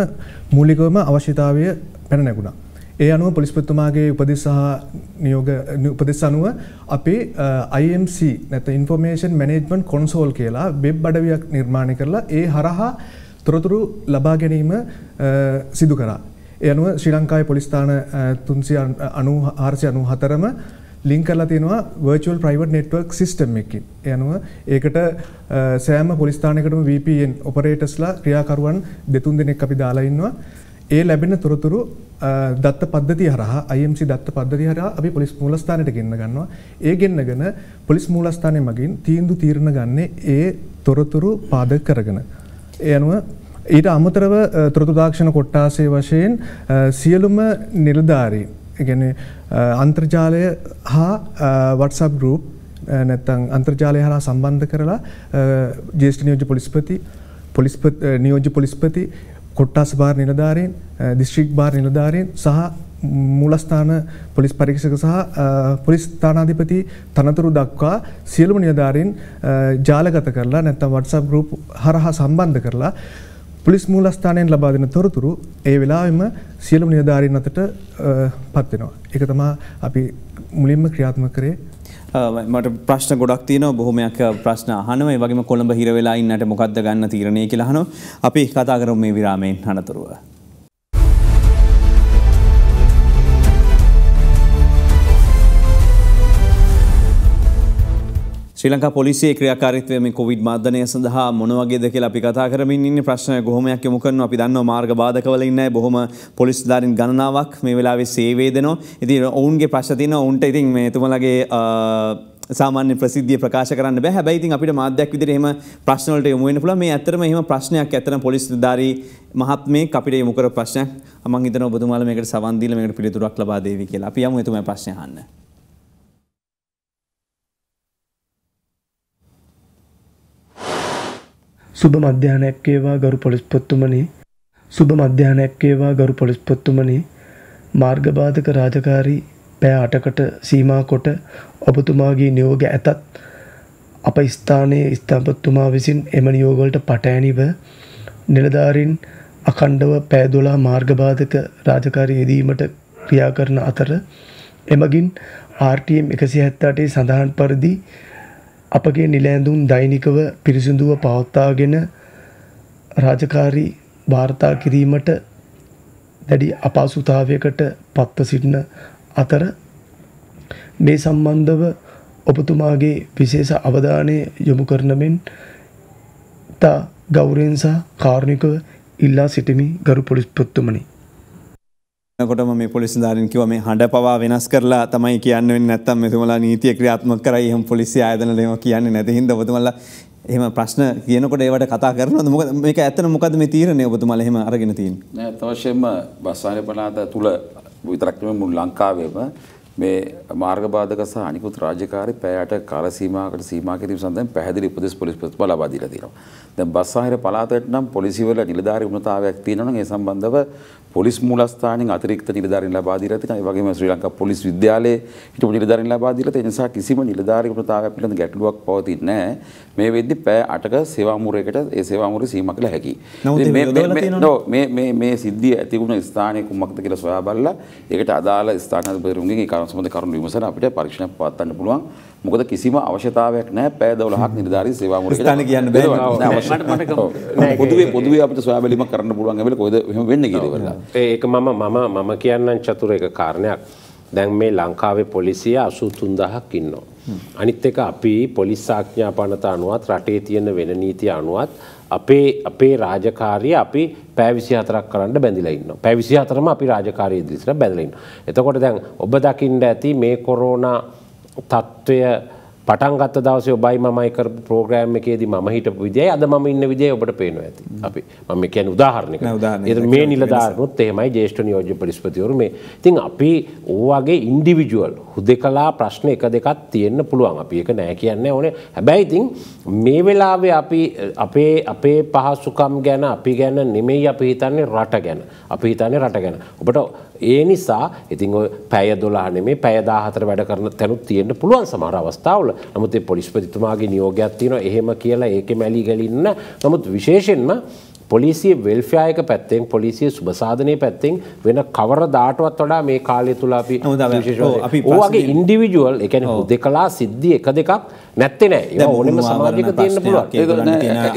මූලිකවම අවශ්‍යතාවය පැන නැගුණා ඒ අනුව පොලිස්පතිතුමාගේ උපදෙස් සහ නියෝග උපදෙස් අනුව අපේ IMC නැත්නම් Information Management Console කියලා වෙබ් අඩවියක් නිර්මාණය කරලා ඒ හරහා තොරතුරු ලබා ගැනීම සිදු කරා. ඒ අනුව ශ්‍රී ලංකාවේ පොලිස් ස්ථාන 394ම ලින්ක් කරලා තියෙනවා virtual private network system එකකින්. ඒ අනුව ඒකට සෑම පොලිස් ස්ථානයකටම VPN operatorsලා ක්‍රියාකරුවන් දෙතුන් දෙනෙක් අපි දාලා ඉන්නවා. ඒ ලැබෙන තොරතුරු දත්ත පද්ධතිය හරහා IMC දත්ත පද්ධතිය හරහා අපි පොලිස් මූලස්ථානයට ගෙන්න ගන්නවා. ඒ ගෙන්නගෙන පොලිස් මූලස්ථානයේ මගින් තීන්දුව තීරණ ගන්නේ ඒ තොරතුරු පාදක කරගෙන. ඒ අනුව ඊට අමතරව තොරතුරු දාක්ෂණ කොට්ටාසේ වශයෙන් සියලුම නිලධාරීන්, ඒ කියන්නේ අන්තර්ජාලය හා WhatsApp group නැත්නම් අන්තර්ජාලය හරහා සම්බන්ධ කරලා ජේෂ්ඨ නියෝජ්‍ය පොලිස්පති පොලිස් නියෝජ්‍ය පොලිස්පති කොට්ටාස භාර නිලධාරීන් දිස්ත්‍රික් භාර නිලධාරීන් සහ මූලස්ථාන පොලිස් පරීක්ෂක සහ පොලිස් ස්ථානාධිපති තනතුරු දක්වා සියලුම නිලධාරීන් ජාලගත කරලා නැත්නම් WhatsApp group හරහා සම්බන්ධ කරලා පොලිස් මූලස්ථානයෙන් ලබා දෙන තොරතුරු ඒ වෙලාවෙම සියලුම නිලධාරීන් අතට පත් වෙනවා. ඒක තමයි අපි මුලින්ම ක්‍රියාත්මක කරේ මට ප්‍රශ්න ගොඩක් තියෙන බොහොමයක් ප්‍රශ්න අහනව වගේම කොළඹ හිරවෙලා ඉන්නට මොකක්ද ගන්න තීරණය කියලාහනෝ අපි කතා කරම මේ විරාමයෙන් හනතුරුව. ශ්‍රී ලංකා පොලිසියේ ක්‍රියාකාරීත්වය මේ කොවිඩ් මර්ධනය සඳහා මොන වගේද කියලා අපි කතා කරමින් ඉන්නේ ප්‍රශ්න කොහොමයක් යොමු කරනවා අපි දන්නවා මාර්ග බාධකවල ඉන්න අය බොහොම පොලිස් ධාරීන් ගණනාවක් මේ වෙලාවේ සේවය දෙනවා. ඉතින් ඔවුන්ගේ ප්‍රශ්න තියෙනවා ඔවුන්ට ඉතින් මේ තුමලගේ සාමාන්‍ය ප්‍රසිද්ධිය ප්‍රකාශ කරන්න බෑ හැබැයි ඉතින් අපිට මාධ්‍යයක් විදිහට එහෙම ප්‍රශ්න වලට යොමු වෙන්න පුළුවන් මේ ඇත්තටම එහෙම ප්‍රශ්නයක් ඇත්තටම පොලිස් නිලධාරී මහත්මේ අපිට යොමු කරපු ප්‍රශ්නයක් මම හිතනවා ඔබතුමාලා මේකට සවන් දීලා මේකට පිළිතුරක් ලබා දෙවි කියලා අපි යමු එතුමා ප්‍රශ්න අහන්න සුබ මධ්‍යානයක් වේවා ගරු පොලිස්පොත්තුමනි සුබ මධ්‍යානයක් වේවා ගරු පොලිස්පොත්තුමනි මාර්ගබාධක රාජකාරී පෑ 8කට සීමා කොට ඔබතුමාගේ නියෝග ඇතත් අප ස්ථානයේ ස්ථාපතිතුමා විසින් එම නියෝග වලට පටහැනිව නිලධාරීන් අඛණ්ඩව පෑ 12 මාර්ගබාධක රාජකාරී යෙදීමට ක්‍රියා කරන අතර එමගින් RTM 178 සඳහන් පරිදි අපගේ නිලෑඳුන් දෛනිකව පිරිසිදුව පවත්තාගෙන රාජකාරී වාර්තා කිරීමට දැඩි අපාසුතාවයකට පත්ව සිටින අතර මේ සම්බන්ධව ඔබතුමාගේ විශේෂ අවධානය යොමු කරනමෙන් තා ගෞරයෙන් සහ කාරුණිකව ඉල්ලා සිටිමි ගරු පොලිස්පොත්තුමනි කොටම මේ පොලිසිධාරන් කිව මේ හඬ පවා වෙනස් කරලා තමයි කියන්න නැත්තම් මෙතුමලා නීතිය ක්‍රියාත්මක කරයි එහම පොලිසි ආයතනලම කියන්නේ නැති හින්දා ඔබතුමලා එහෙම ප්‍රශ්න කියනකොට ඒවට කතා කරනවද මොකද මේක ඇත්තන මොකද මේ තීරණය ඔබතුමලා එහෙම අරගෙන තියෙන්නේ නෑ අතවශ්‍යම බස්සානේ පනාත තුල විතරක් නෙමෙයි මුළු ලංකාවේම මේ මාර්ග බාධක සහ අනිකුත් රාජකාරි පැයට කාල සීමාවකට සීමා කිරීම සඳහා පැහැදිලි උපදෙස් පොලිස් ප්‍රතිපල ලබා දීලා තියෙනවා දැන් බස්සාහිර පළාතට නම් පොලිසිවල නිලධාරි උණතාවයක් තියෙනවා නම් ඒ සම්බන්ධව පොලිස් මූලස්ථානෙන් අතිරික්ත නිලධාරීන් ලබා දීලා තියෙනවා. ඒ වගේම ශ්‍රී ලංකා පොලිස් විද්‍යාලයේ හිටපු නිලධාරීන් ලබා දීලා තියෙන නිසා කිසිම නිලධාරි උණතාවයක් පිළිබඳ ගැටලුවක් පවතින්නේ නැහැ. මේ වෙද්දි පැය 8ක සේවා මුරයකට ඒ සේවා මුරේ සීමා කළ හැකියි. මේ මේ මේ මේ සිද්ධිය ඇති වුණ ස්ථානය කුමක්ද කියලා සොයා බලලා ඒකට අදාළ ස්ථානාධිපතිවරුන්ගෙන් ඒ කාරණා සම්බන්ධ කරුණු විමසලා අපිට පරීක්ෂණයක් පවත්වන්න පුළුවන්. මොකද කිසිම අවශ්‍යතාවයක් නැහැ පැය 12ක් නිලධාරී සේවා මූලික ස්ථාන කියන්න බෑ මට මට පොදුවේ පොදුවේ අපිට සොයා බැලීමක් කරන්න පුළුවන් ඇවිල්ලා කොහෙද එහෙම වෙන්නේ කියලා. ඒක මම මම මම කියන්නම් චතුර එක කාරණයක්. දැන් මේ ලංකාවේ පොලිසිය 83000ක් ඉන්නවා. අනිත් එක අපි පොලිස් ආඥාපනත අනුවත් රටේ තියෙන වෙන නීති අනුවත් අපේ අපේ රාජකාරිය අපි පැය 24ක් කරන්න බැඳිලා ඉන්නවා. පැය 24ම අපි රාජකාරිය ඉදිරියට බැඳලා ඉන්නවා. එතකොට දැන් ඔබ දකින්න ඇති මේ කොරෝනා tatlıya පටන්ගත් දවසය ඔබයි මයි ප්‍රෝග්‍රෑම් එකේද ම හිට විදේ අද ම ඉන්න විදේ ඔබට පේනවා ඇති අපි මම කැන් උදාහරණක මේ නිලධාරනුත් එහෙමයි ජේෂ්ඨ නියෝජ්‍ය පරිස්පතිවරු මේ ඉතින් අපි ඕවාගේ ඉන්ඩිවිජුවල් හුද කලා ප්‍රශ්න එක දෙකත් තියෙන්න්න පුළුවන් අපි එක නෑ කියන්න ඕනේ හැබැයි ඉතින් මේ වෙලාවේ අපි අපේ අපේ පහසුකම් ගැන අපි ගැන නෙමෙයි අපි හිතන්නේ රට ගැන අපි හිතන්නේ රට ගැන ඔබට ඒ නිසා ඉතින් පැය දොලාහනේ මේ පැයදාහතර වැඩ කරන තැනුත් තියෙන්න්න පුළුවන් සමහර අවස්ථාවල නමුත් පොලිස්පතිතුමාගේ නියෝගයක් තියෙනවා එහෙම කියලා ඒක මැලි ගලින්න නමුත් විශේෂයෙන්ම පොලිසිය වෙල්ෆයායක පැත්තෙන් පොලිසිය සුභසාධනය පැත්තෙන් වෙන කවර දාටවත් වඩා මේ කාලය තුළ අපි ඕගේ ඉන්ඩිවිජුවල් එකන හුද කලා සිද්ධිය එක දෙකක් නැත්තෙන ඕනම සමාජික තියන්න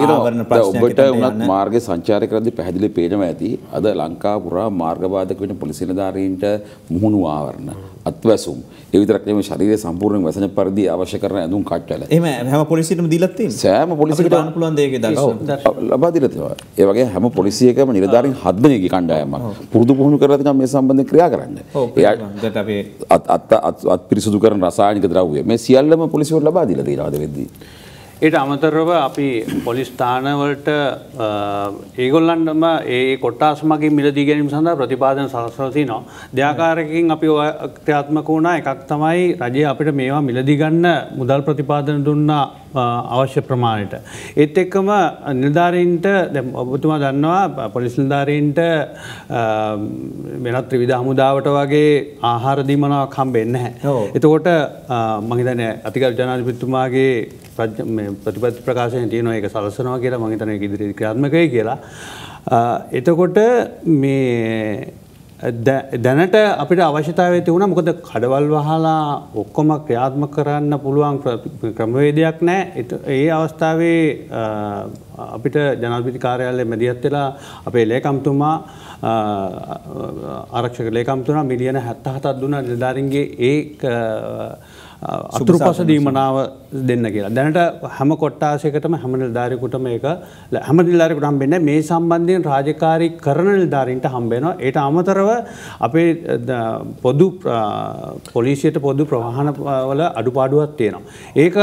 පුළුවන් ඔබට උනත් මාර්ග සංචාරය කරදි පැහැදිලි පේනවා ඇති අද ලංකා පුරා මාර්ගබාධක වෙන පොලිසිනධාරීන්ට මුහුණු ආවරණ අත්වැසුම් ඒවිතරක් නෙමෙයි ශරීරය සම්පූර්ණයෙන් වැසෙන පරිදි අවශ්‍ය කරන ඇඳුම් කට්ටල. එහෙම හැම පොලිසියකටම දීලා තියෙනවා. සෑම පොලිසියකටම දාන්න පුළුවන් දෙයක ලබා දීලා තියෙනවා. ඒ වගේ හැම පොලිසියකම නිලධාරීන් හත් දෙනෙක්ගේ කණ්ඩායමක් පුරුදු පුහුණු කරලා තියෙනවා මේ සම්බන්ධයෙන් ක්‍රියා කරන්න. ඒකට අපි අත් අත් අත් පිරිසුදු කරන රසායනික ද්‍රව්‍ය මේ සියල්ලම පොලිසියට ලබා දීලා තියෙනවා අද වෙද්දී. ඊට අමතරව අපි පොලිස්ථානවලට ඒගොල්ලන්ටම ඒ කොට්ටාස් මගින් මිලදී ගැනීම සඳහා ප්‍රතිපාදන සලස්වති නො දෙයාකාරකින් අපි ක්‍රියාත්මක වුණා එකක් තමයි රජය අපිට මේවා මිලදිගන්න මුදල් ප්‍රතිපාදන දුන්නා අවශ්‍ය ප්‍රමාණයට. ඒත් එක්කම නිලධාරීන්ට ඔබතුමා දන්නවා පොලිස් නිලධාරීන්ට වෙනත් ත්‍රිවිධ හමුදාවට වගේ ආහාර දීමනාවක් හම්බෙන්නේ නැහැ. එතකොට මම හිතන්නේ අතිගල් ජනාධිපතිතුමාගේ ප්‍රතිපත්ති ප්‍රකාශයෙන් තියෙනවා ඒක සලසනවා කියලා මම හිතන්නේ ඒක ඉදිරියේ ක්‍රියාත්මකයි කියලා. එතකොට මේ දැනට අපිට අවශ්‍යතාවය තිවුණ මොකද කඩවල් වහලා ඔක්කොම ක්‍රියාත්ම කරන්න පුළුවන් ක්‍රමවේදයක් නෑ ඒ අවස්ථාවේ අපිට ජනල්පිති කාරයාලය මැදිහත් වෙලා අපේ ලේකම්තුමා ආරක්ෂක ලේකම්තුනා මිලියන හැත්තහතත් දුන නිධාරන්ගේ ඒ අතුරුපස දීමනාව දෙන්න කියලා. දැනට හැම කොට්ටාසයකටම හැම නිලධාරයකුටම ඒක හැම නිලධාරයකට හම්බෙන්නේ මේ සම්බන්ධයෙන් රාජකාරී කරන නිලධාරීන්ට හම්බෙනවා. ඒට අමතරව අපේ පොදු පොලිසියට පොදු ප්‍රවාහන වල අඩුපාඩුවක් තියෙනවා. ඒක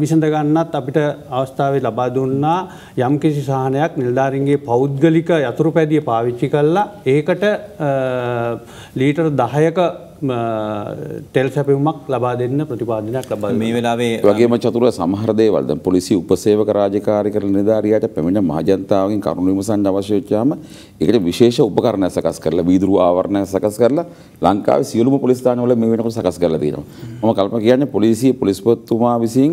විසඳ ගන්නත් අපිට අවස්ථාවේ ලබා දුන්නා යම්කිසි සහනයක් නිලධාරීන්ගේ පෞද්ගලික යතුරුපැදිය පාවිච්චි කළා. ඒකට ලීටර් 10ක ටෙල් සැපවුමක් ලබා දෙන්න ප්‍රතිපාදනයක් ලබ මේ වෙලාවේ වගේම චතුර සමහරදේවල්ද පොලිසි උපසේවක රාජකාරි කර නිධාරයට පැමිණ මහජනතාවගෙන් කරුණු විමසන්න අවශ්‍යච්චාම ඒකට විශේෂ උපකරණ සකස් කරලා වීදුරු ආවරණ සකස් කරලා ලංකාවේ සියලුම පොලිස් ස්ථානවල මේ වෙනකොට සකස් කරලා තියෙනවා. මම කල්පනා කියන්නේ පොලිසිය පොලිස්පතිතුමා විසින්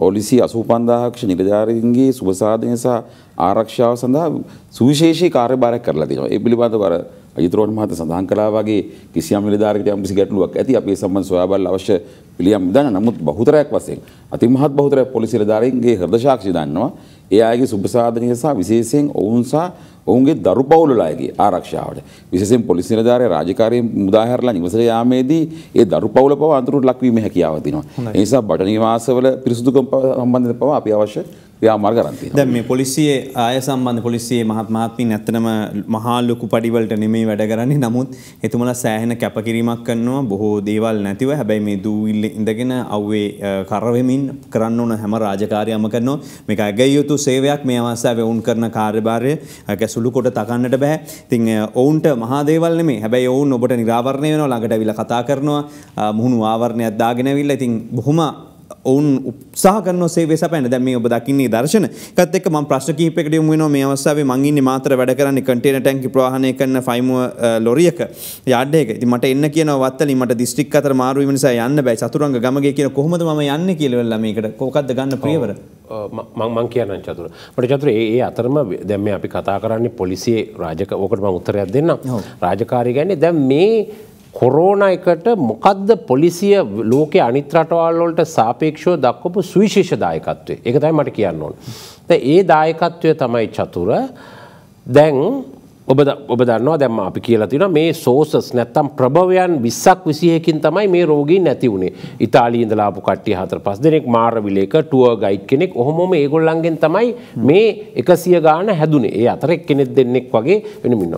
පොලිසි අසූපන්දාහක්ෂ නිලධාරීන්ගේ සුභසාධනය සහ ආරක්ෂාව සඳහා සුවිශේෂී කාර්යභාරයක් කරලා තියෙනවා. ඒ පිළිබඳව අර අජිතරෝහණ මහතා සඳහන් කළා වගේ කිසියම් නිලධාරීකට යම් කිසි ගැටලුවක් ඇති අපි ඒ සම්බන්ධ සොයා බලලා අවශ්‍ය පිළියම් දන්න. නමුත් බහුතරයක් වශයෙන් අතිමහත් බහුතරයක් පොලිසි නිලධාරීන්ගේ හෘද සාක්ෂි දන්නවා. ඒ අයගේ සුභසාධනය සහ විශේෂයෙන් ඔවුන් සහ ඔවුන්ගේ දරු පවුලලාගේ ආරක්ෂාවට විශසෙන් පොලිසි නිලධාරය රාජකාරය මුදාහැරලා නිවසට යාමේදී ඒ දරු පවුල පව අඳුරට ලක්වීම හැකියාව තියෙනවා. ඒ නිසා බඩ නිවාසවල පිරිසුදුකම් සම්බන්ධව පව අපි අවශ්‍ය යාමාර් කරන්තිය දැ මේ පොලිසියේ ආය සම්බන්ධ පොලිසියේ මහත්මාත්මින් ඇත්තනම මහාල්ලොකු පඩිවලට නෙමේ වැඩ කරන්නේ නමුත් එතුමල සෑහෙන කැපකිරීමක් කන්නවා බොහෝ දේවල් නැතිව හැබැයි මේ දූවිල්ල ඉඳගෙන අව්වේ කරවෙමින් කරන්න ඕන හැම රාජකාරයම කරනවා මේක ඇගැ යුතු සේවයක් මේ අවස්සාාව ඔවුන් කරන කාර්යභාරය ඇසුළු කොට තකන්නට බෑ තිං ඔවුන්ට මහාදේවල් මේ හැබැයි ඔවුන් ඔබට නිරාවරණය වෙන ළඟට විල කතා කරනවා මුහුණු ආවරණයක් දාගෙනවිල්ල ඉතින් බොහොම ඔවුන් උත්සාහ කරන සේවය සපයන දැන් මේ ඔබ දකින්නේ දර්ශන එකත් එක්ක මම ප්‍රශ්න කිහිපයකට යොමු වෙනවා මේ අවස්ථාවේ මං ඉන්නේ මාතර වැඩ කරන්නේ කන්ටේනර් ටැංකි ප්‍රවාහනය කරන ෆයිමුව ලොරියක යාඩ් එක. ඉතින් මට එන්න කියනවා වත්තලි මට දිස්ත්‍රික් අතර මාරු වීම නිසා යන්න බෑ. චතුරංග ගමගේ කියන කොහොමද මම යන්නේ කියලා වෙලා මේකට කොකක්ද ගන්න ප්‍රියවර? මං මං කියන්න චතුර. මට චතුර ඒ ඒ අතරම දැන් මේ අපි කතා කරන්නේ පොලිසියේ රාජක ඕකට මම උත්තරයක් දෙන්නම්. රාජකාරී කියන්නේ දැන් මේ කොරෝණ එකට මොකක්ද පොලිසිය ලෝක අනිත් රටවල්වලට සාපේක්ෂව දක්වපු සුවිශේෂ දායකත්වය එක තමයි මට කියන්න ඕන. ඒ දායකත්වය තමයි චතුර දැන් ඔබ ඔබ දන්නවා දැම්ම අපි කියලා තින මේ සෝසස් නැත්තම් ප්‍රභවයන් විස්සක් විසියකින් තමයි මේ රෝගී නැති වුණේ ඉතාලීන්දලාපු කට්ටිය හතර පස් දෙනෙක් මාරවිලේක ටුව ගයිඩ් කෙනෙක් ඔහොමොම ඒගොල්ලන්ගෙන් තමයි මේ එකසිය ගාන හැදුනේ ඒ අතර කෙනෙක් දෙන්නෙක් වගේ වෙනමින්න.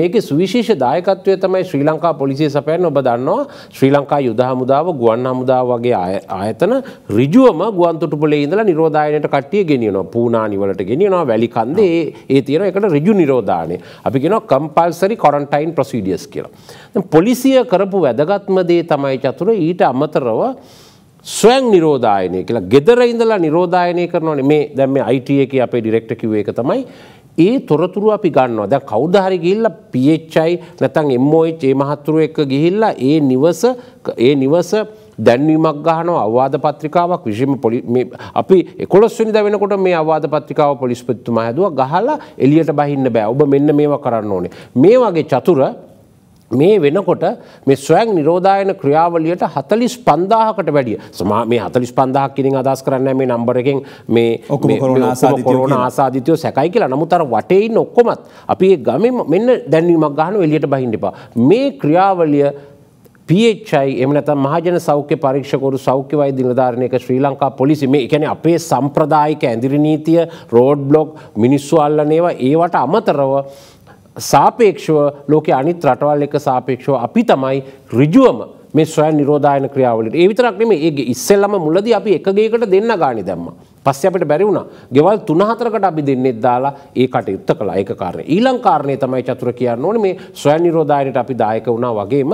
මේක සුවිශේෂ දායකත්වය තමයි ශ්‍රී ලංකා පොලිසිය සපයන ඔබ දන්නවා ශ්‍රී ලංකා යුද හමුදාව ගුවන් හමුදාව වගේ ආයතන ඍජුවම ගුවන්තොටුපොලේ ඉඳලා නිරෝධායනයට කට්ටිය ගෙනියනවා පූනානිවලට ගෙනියනවා වැලිකන්දේ ඒ තියෙන එකට ඍජු නිරෝධායනය. අපි ගෙන කම්පල්සරි කොරන්ටයින් ප්‍රසිඩියස් කියලා. පොලිසිය කරපු වැදගත්මදේ තමයි චතුර ඊට අමතරව ස්වයන් නිරෝධායනය කියලා ගෙදර ඉඳලා නිරෝධායනය කරනවන මේ දැම අයිට එක අපේ ඩිරෙක්ට කිව එක තමයි ඒ තොරතුරු අපි ගන්නවා දැ කෞද්ධහරි ගිල්ල පිච්චයි නැතන් එම්මෝයි ඒ මහත්තුරුව එක ගිහිල්ලා ඒ නිවස ඒ නිවස දැන්වීමක් ගහනවා අවවාද පත්‍රිකාවක් විශම අපි එකොළොස්වනි දැවෙනකොට මේ අවවාද පත්‍රිකාව පොලිස්පත්තුමා හැදුව ගහලා එලියට බහින්න බෑ ඔබ මෙන්න මේවා කරන්න ඕනේ. මේ වගේ චතුර මේ වෙනකොට මේ ස්වයන් නිරෝධායන ක්‍රියාවලියට හතලිස් පන්දාහකට වැඩිය සමා මේ හතලිස් පන්දාහක් කිරින් අදස් කරන්න මේ නම්බරකෙන් මේ කොරන ආසාධිතය සැකයි කියලා නමුතර වටයින් ඔක්කොමත් අපි ගම මෙන්න දැන්වීමක් ගහන එලියට බහින්ඩිපා මේ ක්‍රියාවලිය පHයි එමනත මහජන සෞඛ්‍ය පරීක්ෂකරු සෞඛ්‍යවයි දිනධාරණයක ශ්‍රී ලංකා පොලිසි මේ එකැන අපේ සම්ප්‍රදායික ඇදිරි නීතිය රෝඩ් බ්ලොග් මිනිස්සු අල්ලනේවා ඒවට අමතරව සාපේක්ෂව ලෝක අනිත් රටවල් එක සාපේක්ෂව අපි තමයි රිජුවම මේ ස්වයන් නිරෝධායන ක්‍රියාවලට ඒ විතරක් නෙමෙයි ඒගේ ඉස්සෙල්ලම මුලදී අපි එකගේකට දෙන්න ගාණි දැම්මා. පස්සේ අපිට බැරි වුණා. ගෙවල් 3-4කට අපි දෙන්නෙත් දාලා ඒ කටයුත්ත කළා. ඒක කාරණේ. ඊළඟ කාරණේ තමයි චතුර කියන්න ඕනේ මේ ස්වයන් නිරෝධායනට අපි දායක වුණා වගේම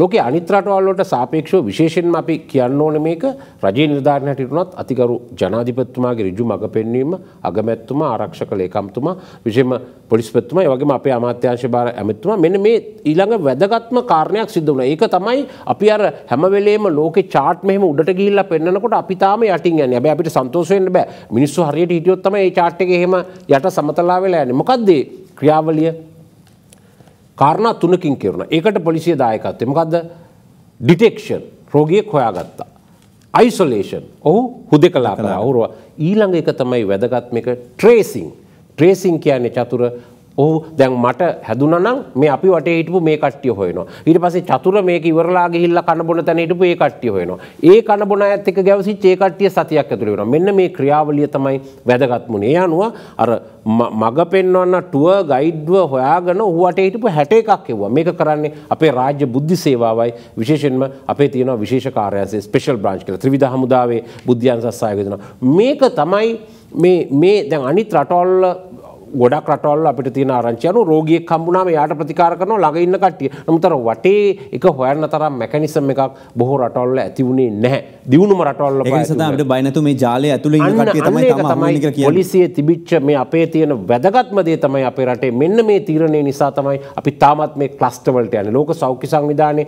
ලෝක අනිත්‍රටවල්ලට සාපේක්ෂව විශේෂෙන් අපි කියන්න ඕන මේක රජ නිධාරණ හැටිටුනත් අතිකරු ජනාධිපත්තුමාගේ රිජු මඟ පෙන්වීම අගමැත්තුමා ආරක්ෂක ලේකම්තුමා විශෂම පොලිස්පත්තුම වගේ අපේ අමාත්‍යංශ භාර ඇමත්තුමා මෙන මේ ඊළඟ වැදගත්ම කාරණයක් සිද්ධ වුණ ඒක තමයි අපි අර හැමවෙලේම ලෝක චාට් මෙහම උඩට ගිල්ලා පෙන්න්නකොට අපිතාම යටින් යන්න බැ අපිට සන්තෝසයෙන් බෑ මිනිස්සු හරියට හිටියොත්තම ඒ චාට් එක එහෙම යට සමතලා වෙලා යන්නේ මොකක්දේ ක්‍රියාවලිය කාරණා තුනකින් කෙරුණ ඒකට පොලිසිය දායකත්වය මොකක්ද ඩිටෙක්ෂන් රෝගියෙක් හොයාගත්තා අයිසොලේෂන් ඔහු හුදෙ කලා කලා අවුරුව ඊළඟ එක තමයි වැදගත්මක ට්‍රේසිං ට්‍රේසිං කියන්නේ චතුර ඔහු දැන් මට හැදුනනම් මේ අපි වටේ හිටපු මේ කට්ටිය හොයනවා. ඊට පස්සේ චතුර මේක ඉවරලා ගිහිල්ලා කන බොන තැන හිටපු ඒ කට්ටිය හොයනවා. ඒ කන බොන අයත් එක්ක ගැවසිච්ච ඒ කට්ටිය සතියක් ඇතුළේ වෙනවා. මෙන්න මේ ක්‍රියාවලිය තමයි වැදගත් මුනේ. ඒ අනුව අර මග පෙන්වන්න ටුවර් ගයිඩ්ව හොයාගෙන ඔහු වටේ හිටපු 61ක් එවුවා. මේක කරන්නේ අපේ රාජ්‍ය බුද්ධි සේවාවයි විශේෂයෙන්ම අපේ තියෙන විශේෂ කාර්යාංශය ස්පෙෂල් බ්‍රාන්ච් කියලා ත්‍රිවිධ හමුදාවේ බුද්ධ්‍යංශ සහායක දෙනවා. මේක තමයි මේ මේ දැන් අනිත් රටවල් ගොඩක් රටවල් අපිට තියෙන ආරංචි අනුව රෝගියෙක් හම්බුනාම යාට ප්‍රතිකාර කරනවා ළඟ ඉන්න කට්ටිය. නමුත් අර වටේ එක හොයන්න තරම් මෙකැනිසම් එකක් බොහෝ රටවල් ඇති වුණේ නැහැ. දියුණුම රටවල් ලබා ඒක නිසා අපිට බය නැතුව මේ ජාලය ඇතුළේ ඉන්න කට්ටිය තමයි තම අහන්නේ කියලා කියන්නේ. පොලිසියේ තිබිච්ච මේ අපේ තියෙන වැදගත්ම දේ තමයි අපේ රටේ මෙන්න මේ තීරණය නිසා තමයි අපි තාමත් මේ ක්ලස්ටර් වලට යන්නේ. ලෝක සෞඛ්‍ය සංවිධානයේ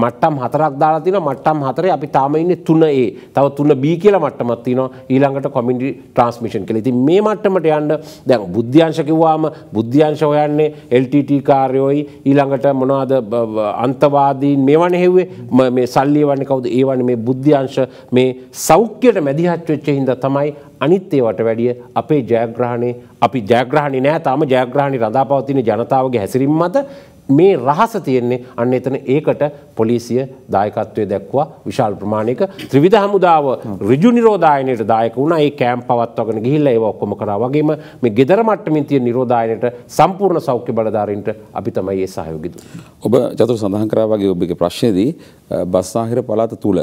මට්ටම් හතරක් දාලා තියෙනවා මට්ටම් හතරේ අපි තාම ඉන්නේ 3A. තව 3B කියලා මට්ටමක් තියෙනවා. ඊළඟට කොමියුනිටි ට්‍රාන්ස්මිෂන් කියලා. ඉතින් මේ මට්ටමට යන්න දැන් බුද්ධ්‍යංශ කිව්වාම බුද්ධ්‍යංශ හොයන්නේ LTT කාර්යෝයි ඊළඟට මොනවාද අන්තවාදීන් මේවනේ හෙව්වේ මේ සල්ලි වන්නේ කවුද? ඒවනේ මේ බුද්ධ්‍යංශ මේ සෞඛ්‍යයට මැදිහත් වෙච්ච හින්දා තමයි අනිත් ඒවට වැඩිය අපේ ජයග්‍රහණේ අපි ජයග්‍රහණේ නෑ තාම ජයග්‍රහණේ රඳාපවතින ජනතාවගේ හැසිරීම මත මේ රහස තියෙන්නේ අන්න එතන ඒකට පොලිසිය දායකත්වය දැක්වා විශාල් ප්‍රමාණයක ත්‍රිවිධ හමුදාව ඍජු නිරෝධායනයට දායක වුණා. ඒ කැම්ප් පවත්වාගෙන ගිහිල්ලා ඒව ඔක්කොම කරා වගේම මේ ගෙදර මට්ටමින් තියෙන නිරෝධායනයට සම්පූර්ණ සෞඛ්‍ය බලධාරීන්ට අපි තමයි ඒ සහයෝගය දුන්නේ. ඔබ චතුර සඳහන් කරා වගේ ඔබගේ ප්‍රශ්නේදී බස්සාහිර පළාත තුල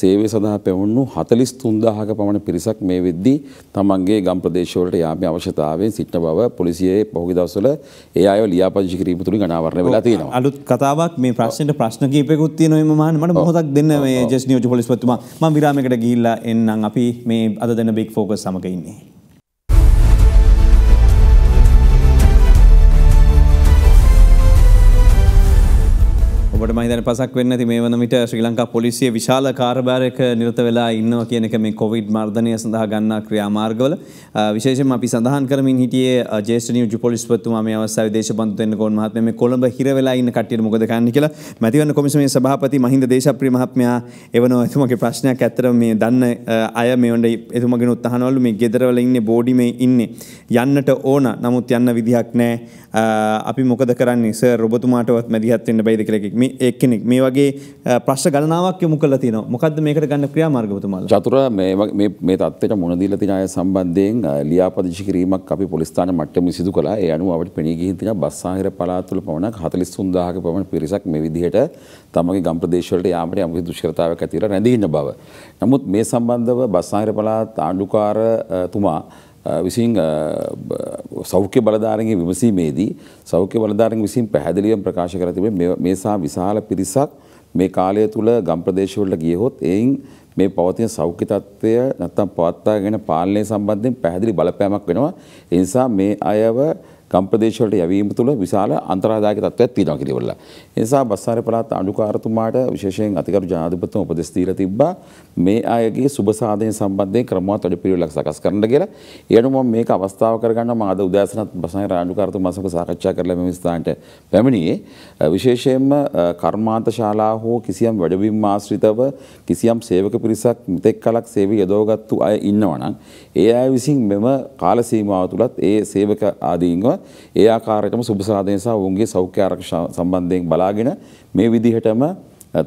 සේවය සඳහා පැවුණු 43000ක පමණ පිරිසක් මේ වෙද්දී තමන්ගේ ගම් ප්‍රදේශවලට යාමේ අවශ්‍යතාවයෙන් සිටින බව පොලිසියේ පහුගිය දවස්වල ඒ අයව ලියාපදිංචි කිරීම තුලින් අනාවරණය වෙලා තියෙනවා. අලුත් කතාවක් මේ ප්‍රශ්නෙට ප්‍රශ්න කීපයකුත් තියෙනවා මේ මහාන මට මොහොතක් දෙන්න මේ ජෙස් නියෝජ්‍ය පොලිස්පතිතුමා මම විරාමයකට ගිහිල්ලා එන්නම් අපි මේ අද දෙන බිග් ෆෝකස් සමග ඉන්නේ. ඔබට මහිතන පසක් වෙන්න ඇති මේ වන විට ශ්‍රී ලංකා පොලිසිය විශාල කාර්භාරයක නිරත වෙලා ඉන්නවා කියන එක මේ කොවිඩ් මර්ධනය සඳහා ගන්නා ක්‍රියාමාර්ගවල විශේෂයෙන් අපි සඳහන් කරමින් හිටියේ ජේෂ්ඨ නියුජ පොලිස්පතිතුමා මේ අවස්ථාවේ දේශබන්දු දෙන්නකෝන් මහත්මයා මේ කොළඹ හිර වෙලා ඉන්න කට්ටියට මොකද කරන්න කියලා මැතිවරණ කොමිසමේ සභාපති මහින්ද දේශප්‍රිය මහත්මයා එවනෝ එතුමාගේ ප්‍රශ්නයක් ඇත්තටම මේ දන්න අය මේ වොන්ඩ එතුමාගෙන උත්හනවලු මේ ගෙදරවල ඉන්නේ බෝඩිමේ ඉන්නේ යන්නට ඕන නමුත් යන්න විදිහක් නැහැ අපි මොකද කරන්නේ සර් ඔබතුමාටවත් මැදිහත් වෙන්න බැයිද කියලා මේ එක්කෙනෙක් මේ වගේ ප්‍රශ් ගණනාවක් යොමු කල තින මොකද මේකට ගන්න ක්‍රියා මාර්ගතුමා චතුර මේ තත්වට මුණදීල තිනාය සම්බන්ධයෙන් ලියාපදිශි කිරීමක් අපි පොලස්ථාන මට්ටම සිදු කලා ඒ අනුව අපට පෙනීගිහිතින බස්සාහිර පලාතුළ පමණක් හතලිස් සුන්දාහක පමණ පිරිසක් මේ විදිහට තමගේ ගම්ප්‍රදේශවලට යාමට යමකි දුෂ්කරතාවක් ඇතිර රැඳීන්න බව. නමුත් මේ සම්බන්ධව බස්සාහිර පලාත් ආණ්ඩුකාරතුමා විසින් සෞඛ්‍ය බලධාරගේ විමසීමේදී සෞඛ්‍ය බලධාරෙන් විසින් පැහැදිලියෙන් ප්‍රකාශ කර තිබේ මේසා විශාල පිරිසක් මේ කාලය තුළ ගම් ප්‍රදේශවලට ගියහොත් එයින් මේ පවතින සෞඛ්‍ය තත්ත්වය නැත්තම් පවත්වාගෙන පාලනය සම්බන්ධයෙන් පැහැදිලි බලපෑමක් වෙනවා. ඒ නිසා මේ අයව ගම්ප්‍රදේශවලට යැවීම තුළ විශාල අන්තරාදායක තත්ත්වයක් තියෙනවා කිරිවල. ඒ නිසා බස්සාර පළාත් අනුකාරතුමාට විශේෂයෙන් අතිගරු ජනාධිපතිතුමා උපදෙස් දීලා තිබ්බා මේ අයගේ සුබ සාධනය සම්බන්ධයෙන් ක්‍රමවත් වැඩපිළිවෙලක් සකස් කරන්න කියලා. ඒ අනුව මම මේක අවස්ථාව කරගන්නවා මම අද උදෑසනත් බස්සාර අනුකාරතුමා සමග සාකච්ඡා කරලා මේ ස්ථානට පැමිණියේ විශේෂයෙන්ම කර්මාන්ත ශාලා හෝ කිසියම් වැඩවීම් ආශ්‍රිතව කිසියම් සේවක පිරිසක් මෙතෙක් කලක් සේවය යොදවගත්තු අය ඉන්නවනම් ඒ අය විසින් මෙම කාල සීමාව තුලත් ඒ සේවක ආදීන්ව ඒ ආකාරයටම සුබසාධනය සහ ඔවුන්ගේ සෞඛ්‍ය ආරක්ෂා සම්බන්ධයෙන් බලාගෙන මේ විදිහටම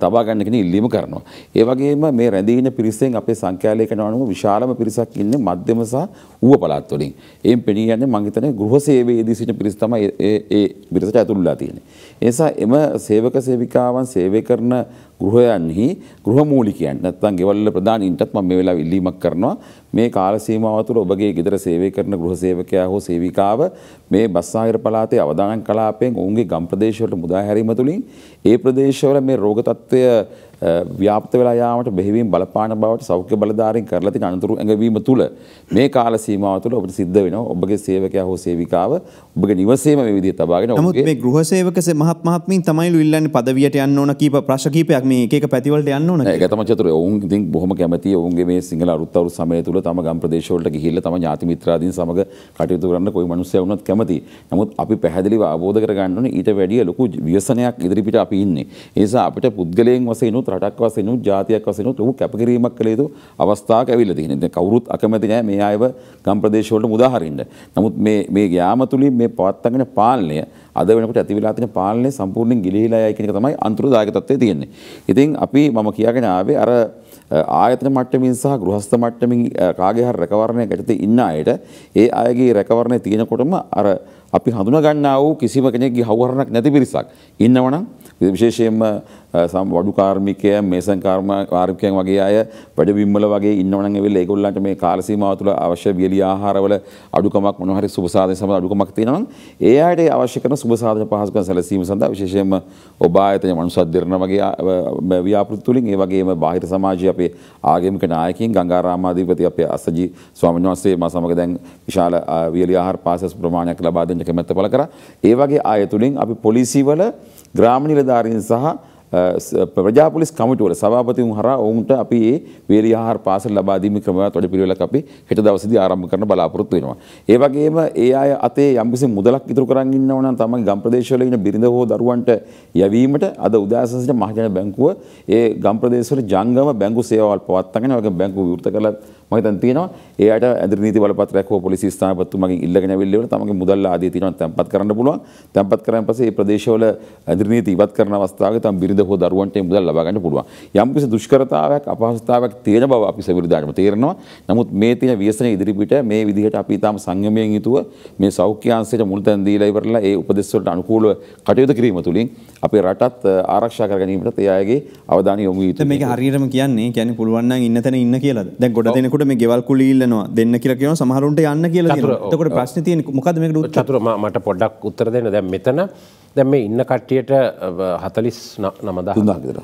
තබා ගන්න කෙන ඉල්ලීම කරනවා. ඒ වගේම මේ රැඳීන පිරිසෙන් අපේ සංඛ්‍යාලයකන අනුව විශාලම පිරිසක් ඉන්නේ මධ්‍යම සහ ඌව පළාත් වලින්. එයින් පෙනී යන්නේ මං හිතන්නේ ගෘහ සේවයේදී සිටින පිරිස තමයි ඒ ඒ පිරිසට ඇතුළුලා තියෙන්නේ. ඒ නිසා එම සේවක සේවිකාවන් සේවය කරන ගෘහයන්හි ගෘහමූලිකයන් නැත්නම් ගෙවල්වල ප්‍රධානීන්ටත් මම මේ වෙලාව ඉල්ලීමක් කරනවා මේ කාල සීමාව තුළ ඔබගේ ගෙදර සේවය කරන ගෘහ සේවකයා හෝ සේවිකාව මේ බස්සාහිර පළාතේ අවදානම් කලාපයෙන් ඔවුන්ගේ ගම් ප්‍රදේශවලට මුදා හැරීම තුළින් ඒ ප්‍රදේශවල මේ රෝග තත්ත්වය ව්‍යාප්ත වෙලා යාමට බෙහෙවින් බලපාන බවට සෞඛ්‍ය බලධාරීන් කරලා තියෙන අනතුරු ඇඟවීම තුළ මේ කාල සීමාව තුළ ඔබට සිද්ධ වෙනවා ඔබගේ සේවකයා හෝ සේවිකාව ඔබගේ නිවසේම මේ විදිහට තබාගෙන නමුත් මේ ගෘහ සේවක මහත් මහත්මීන් තමයිලු ඉල්ලන්නේ පදවියට යන්න ඕන කීප ප්‍රශ්න කීපයක් මේ එක එක පැතිවලට යන්න ඕන ඒක තමයි චතුරේ ඔවුන් ඉතින් බොහොම කැමැතියි ඔවුන්ගේ මේ සිංහල අලුත් අවුරුදු සමය තුළ තම ගම් ප්‍රදේශවලට ගිහිල්ලා තම ඥාති මිත්‍රාදීන් සමග කටයුතු කරන්න કોઈ මිනිස්සෙක් වුණත් කැමැතියි නමුත් අපි පැහැදිලිව අවබෝධ කරගන්න ඕනේ ඊට වැඩිය ලොකු ව්‍යසනයක් ඉදිරිපිට අපි ඉන්නේ ඒ නිසා අපිට පුද්ගලයන් වශයෙන් උත් රටක් වශයෙන්ුත් ජාතියක් වශයෙන්ුත් ලොකු කැපකිරීමක් කළ යුතු අවස්ථාවක් ඇවිල්ලා තියෙනවා. දැන් කවුරුත් අකමැති නැහැ මේ ආයව ගම් ප්‍රදේශවලට උදාහරින්න. නමුත් මේ මේ යාම තුලින් මේ පවත්වාගෙන පාලනය අද වෙනකොට ඇති වෙලා තියෙන පාලනය සම්පූර්ණයෙන් ගිලිහිලා යයි කියන එක තමයි අන්තර්දායක තත්ත්වයේ තියෙන්නේ. ඉතින් අපි මම කියාගෙන ආවේ අර ආයතන මට්ටමින් සහ ගෘහස්ත මට්ටමින් කාගේ හරි රැකවරණයක් යටතේ ඉන්න අයට ඒ අයගේ රැකවරණය තියෙනකොටම අර අපි හඳුන ගන්නා වූ කිසිම කෙනෙක්ගේ හවුහරණක් නැති පිරිසක් ඉන්නවනම් විශේෂයෙන්ම සම වඩු කාර්මිකය මේසන් කාර්මිකයන් වගේ අය වැඩ බිම්වල වගේ ඉන්නවනම් එවිල ඒගොල්ලන්ට මේ කාල සීමාව තුළ අවශ්‍ය වියලි ආහාරවල අඩුකමක් මොනවා හරි සුබ සාධන සමග අඩුකමක් තියෙනවා නම් ඒ අයට අවශ්‍ය කරන සුබ සාධන පහසුකම් සැලසීම සඳහා විශේෂයෙන්ම ඔබ ආයතන මනුෂ්‍යද්දිරණ වගේ ව්‍යාපෘති තුලින් ඒ වගේම බාහිර සමාජයේ අපේ ආගමික නායකයින් ගංගාරාම අධිපති අපේ අසජි ස්වාමීන් වහන්සේ මා සමග දැන් විශාල වියලි ආහාර පාසස් ප්‍රමාණයක් ලබා දෙන්න කැමැත්ත පළ කරා. ඒ වගේ ආයතුලින් අපි පොලිසිවල ග්‍රාම නිලධාරීන් සහ ප්‍රජාපොලිස් කමිටුවල සභාපතිවරුන් හරහා ඔවුන්ට අපි මේ වේලි ආහාර පාසල් ලබා දීමේ ක්‍රමවත් වැඩපිළිවෙලක් අපි හෙට දවසේදී ආරම්භ කරන්න බලාපොරොත්තු වෙනවා. ඒ වගේම ඒ අය අතේ යම්කිසි මුදලක් ඉතුරු කරන් ඉන්නව නම් තමන්ගේ ගම් ප්‍රදේශවල ඉන්න බිරිඳ හෝ දරුවන්ට යැවීමට අද උදෑසන සිට මහජන බැංකුව ඒ ගම් ප්‍රදේශවල ජංගම බැංකු සේවාවල් පවත්වාගෙන වගේ බැංකු විවෘත කරලා මම හිතන් තියෙනවා එයාට ඇඳුරු නීති බලපත්‍රයක් හෝ පොලිසි ස්ථානපතිතුමගෙන් ඉල්ලගෙන ඇවිල්ලා ඉවර තමන්ගේ මුදල් ආදී තියෙනවා තැම්පත් කරන්න පුළුවන්. තැම්පත් කරාන් පස්සේ මේ ප්‍රදේශවල ඇඳුරු නීති ඉවත් කරන අවස්ථාවක තම බිරිඳ ඉදපු දරුවන්ට මුදල් ලබා ගන්න පුළුවන්. යම්කිසි දුෂ්කරතාවයක් අපහසුතාවයක් තියෙන බව අපි සවිරුදාටම තේරෙනවා. නමුත් මේ තියෙන ව්‍යසනය ඉදිරිපිට මේ විදිහට අපි ඊටාම සංයමයෙන් යුතුව මේ සෞඛ්‍ය අංශයට මුල්තැන් දීලා ඉවරලා ඒ උපදෙස් වලට අනුකූලව කටයුතු කිරීම තුළින් අපේ රටත් ආරක්ෂා කර ගැනීමට ඒ අයගේ අවධානය යොමු යුතුයි. මේක හරියටම කියන්නේ කියන්නේ පුළුවන් නම් ඉන්න තැන ඉන්න කියලාද? දැන් ගොඩ දෙනෙකුට මේ ගෙවල් කුලී ඉල්ලනවා දෙන්න කියලා කියනවා සමහරුන්ට යන්න කියලා කියනවා. එතකොට ප්‍රශ්නේ තියෙන්නේ මොකද්ද මේකට උත්තර? චතුර මට පොඩ්ඩක් උත්තර දෙන්න. දැන් මෙතන දැම මේ ඉන්න කට්ටියට හතලිස් නමද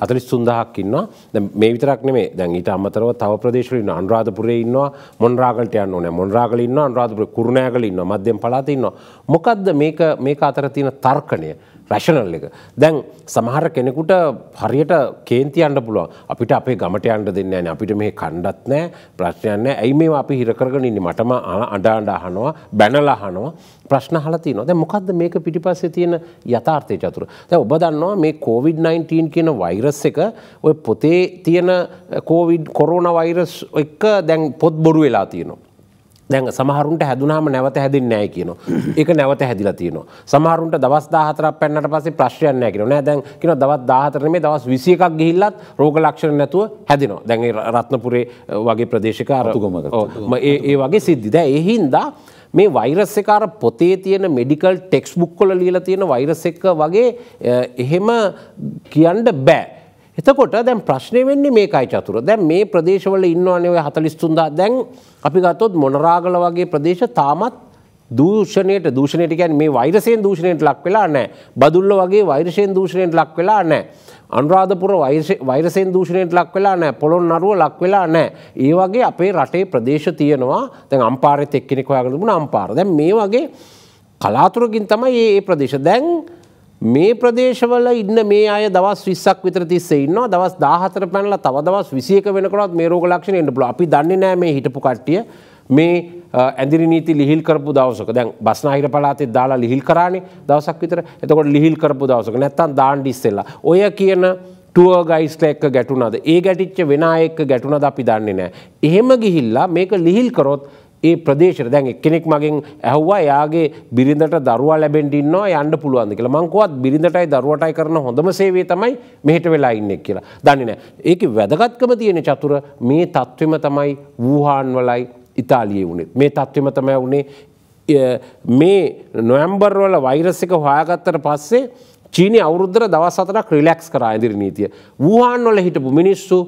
හතලිස් සුන්දහක් ඉන්නවා මේ විතරක් නෙේ දැන් ඊට අමතරව තව ප්‍රදේශලින් අන්රාධපුරේ ඉන්නවා මොන්රාගලට යන්න ඕන මොන්රාගල ඉන්න අන්රාධපුර කුරුණෑගල ඉන්න මධ්‍යම පලාතින්නවා මොකක්ද මේක අතර තියෙන තර්කණය රැෂනල් එක. දැන් සමහර කෙනෙකුට හරියට කේන්ති අන්න පුළුවන් අපිට අපේ ගමට අන්ඩ දෙන්න න අපිට මේ කණ්ඩත් නෑ ප්‍රශ්නයන්න ඇයි මේ අපි හිරකරගෙන ඉන්න මටම අඩාන්ඩ අහනවා බැනලා අහනවා ප්‍රශ්න හලති නොද මොකක්ද මේක පිටිපස්සේ තියෙන යථාර්ථය චතුර. දැ ඔබ දන්නවා මේ COොVID-19 කියන වෛරස් එක ඔය පොතේ තියෙන කෝවිඩ් කොරෝණ වෛරස් එක දැන් පොත් බොරු වෙලා තියෙනවා. දැන් සමහරුන්ට හැදුනාම නැවත හැදින්නේ නැහැ කියනවා. ඒක නැවත හැදිලා තියෙනවා. සමහරුන්ට දවස් 14ක් පැන්නට පස්සේ ප්‍රශ්නයක් නැහැ කියනවා. නෑ දැන් කියනවා දවස් 14 නෙමෙයි දවස් 21ක් ගිහිල්ලත් රෝග ලක්ෂණ නැතුව හැදෙනවා. දැන් ඒ රත්නපුරේ වගේ ප්‍රදේශක අර ඒ ඒ වගේ සිද්ධි. දැන් ඒ හින්දා මේ වෛරස් එක අර පොතේ තියෙන මෙඩිකල් ටෙක්ස්ට් බුක් වල ලියලා තියෙන වෛරස් එක වගේ එහෙම කියන්න බෑ. එතකොට දැන් ප්‍රශ්නය වෙන්නේ මේකයි චතුර දැන් මේ ප්‍රදේශවල ඉන්නවනේ ඔය හතලිස්තුන්දා දැන් අපි ගත්තොත් මොනරාගල වගේ ප්‍රදේශ තාමත් දූෂණයට දූෂණයට කියන්නේ මේ වෛරසයෙන් දූෂණයට ලක් වෙලා නැහැ බදුල්ල වගේ වෛරසයෙන් දූෂණයට ලක් වෙලා නැහැ අනුරාධපුර වෛරසයෙන් දූෂණයට ලක් වෙලා නෑ පොළොන් අරුව ලක් වෙලා නෑ. ඒ වගේ අපේ රටේ ප්‍රදේශ තියෙනවා දැන් අම්පාරෙත් එක්කෙනෙක් හොයාගෙන තිබුණ අම්පාර. දැන් මේ වගේ කලාතුරකින් තමයි මේ ප්‍රදේශ. දැන් මේ ප්‍රදේශවල ඉන්න මේ අය දවස් විස්සක් විතර තිස්සේ ඉන්න දවස් දාහතර පැනලා තව දවස් විසියක වෙනකොත් මේ රෝග ලක්ෂණ එන්න පුළුවන්. අපි දන්නේ නැහැ මේ හිටපු කට්ටිය මේ ඇදිරි නීති ලිහිල් කරපු දවසක දැන් බස්නාහිර පලාතේ දාලා ලිහිල් කරානේ දවසක් විතර. එතකොට ලිහිල් කරපු දවසක නැත්තම් දාන්න ඉස්සෙල්ලා. ඔය කියන ටුවර් ගයිස්ලා එක්ක ගැටුණාද? ඒ ගැටිච්ච වෙන අය එක්ක ගැටුණාද අපි දන්නේ නැහැ. එහෙම ගිහිල්ලා මේක ලිහිල් කරොත් ඒ ප්‍රදේශයට දැන් එක්කෙනෙක් මගෙන් ඇහුවා යාගේ බිරිඳට දරුවා ලැබෙන්ඩින්නවා යන්න පුළුවන්ද කියලා මංකුවත් බිරිඳටයි දරුවටයි කරන හොඳම සේවේ තමයි මෙහෙට වෙලා ඉන්නෙක් කියලා දන්නේ නෑ ඒක වැදගත්කම තියෙන චතුර මේ තත්ත්වම තමයි වූහාන් වලයි ඉතාලියේ වුණේ මේ තත්ත්වම තමයි වුණේ මේ නොවැම්බර් වල වෛරස් එක හොයාගත්තට පස්සේ චීනය අවුරුද්දර දවස් අතරක් රිලැක්ස් කරා ඉදිරි නීතිය වූහාන් වල හිටපු මිනිස්සු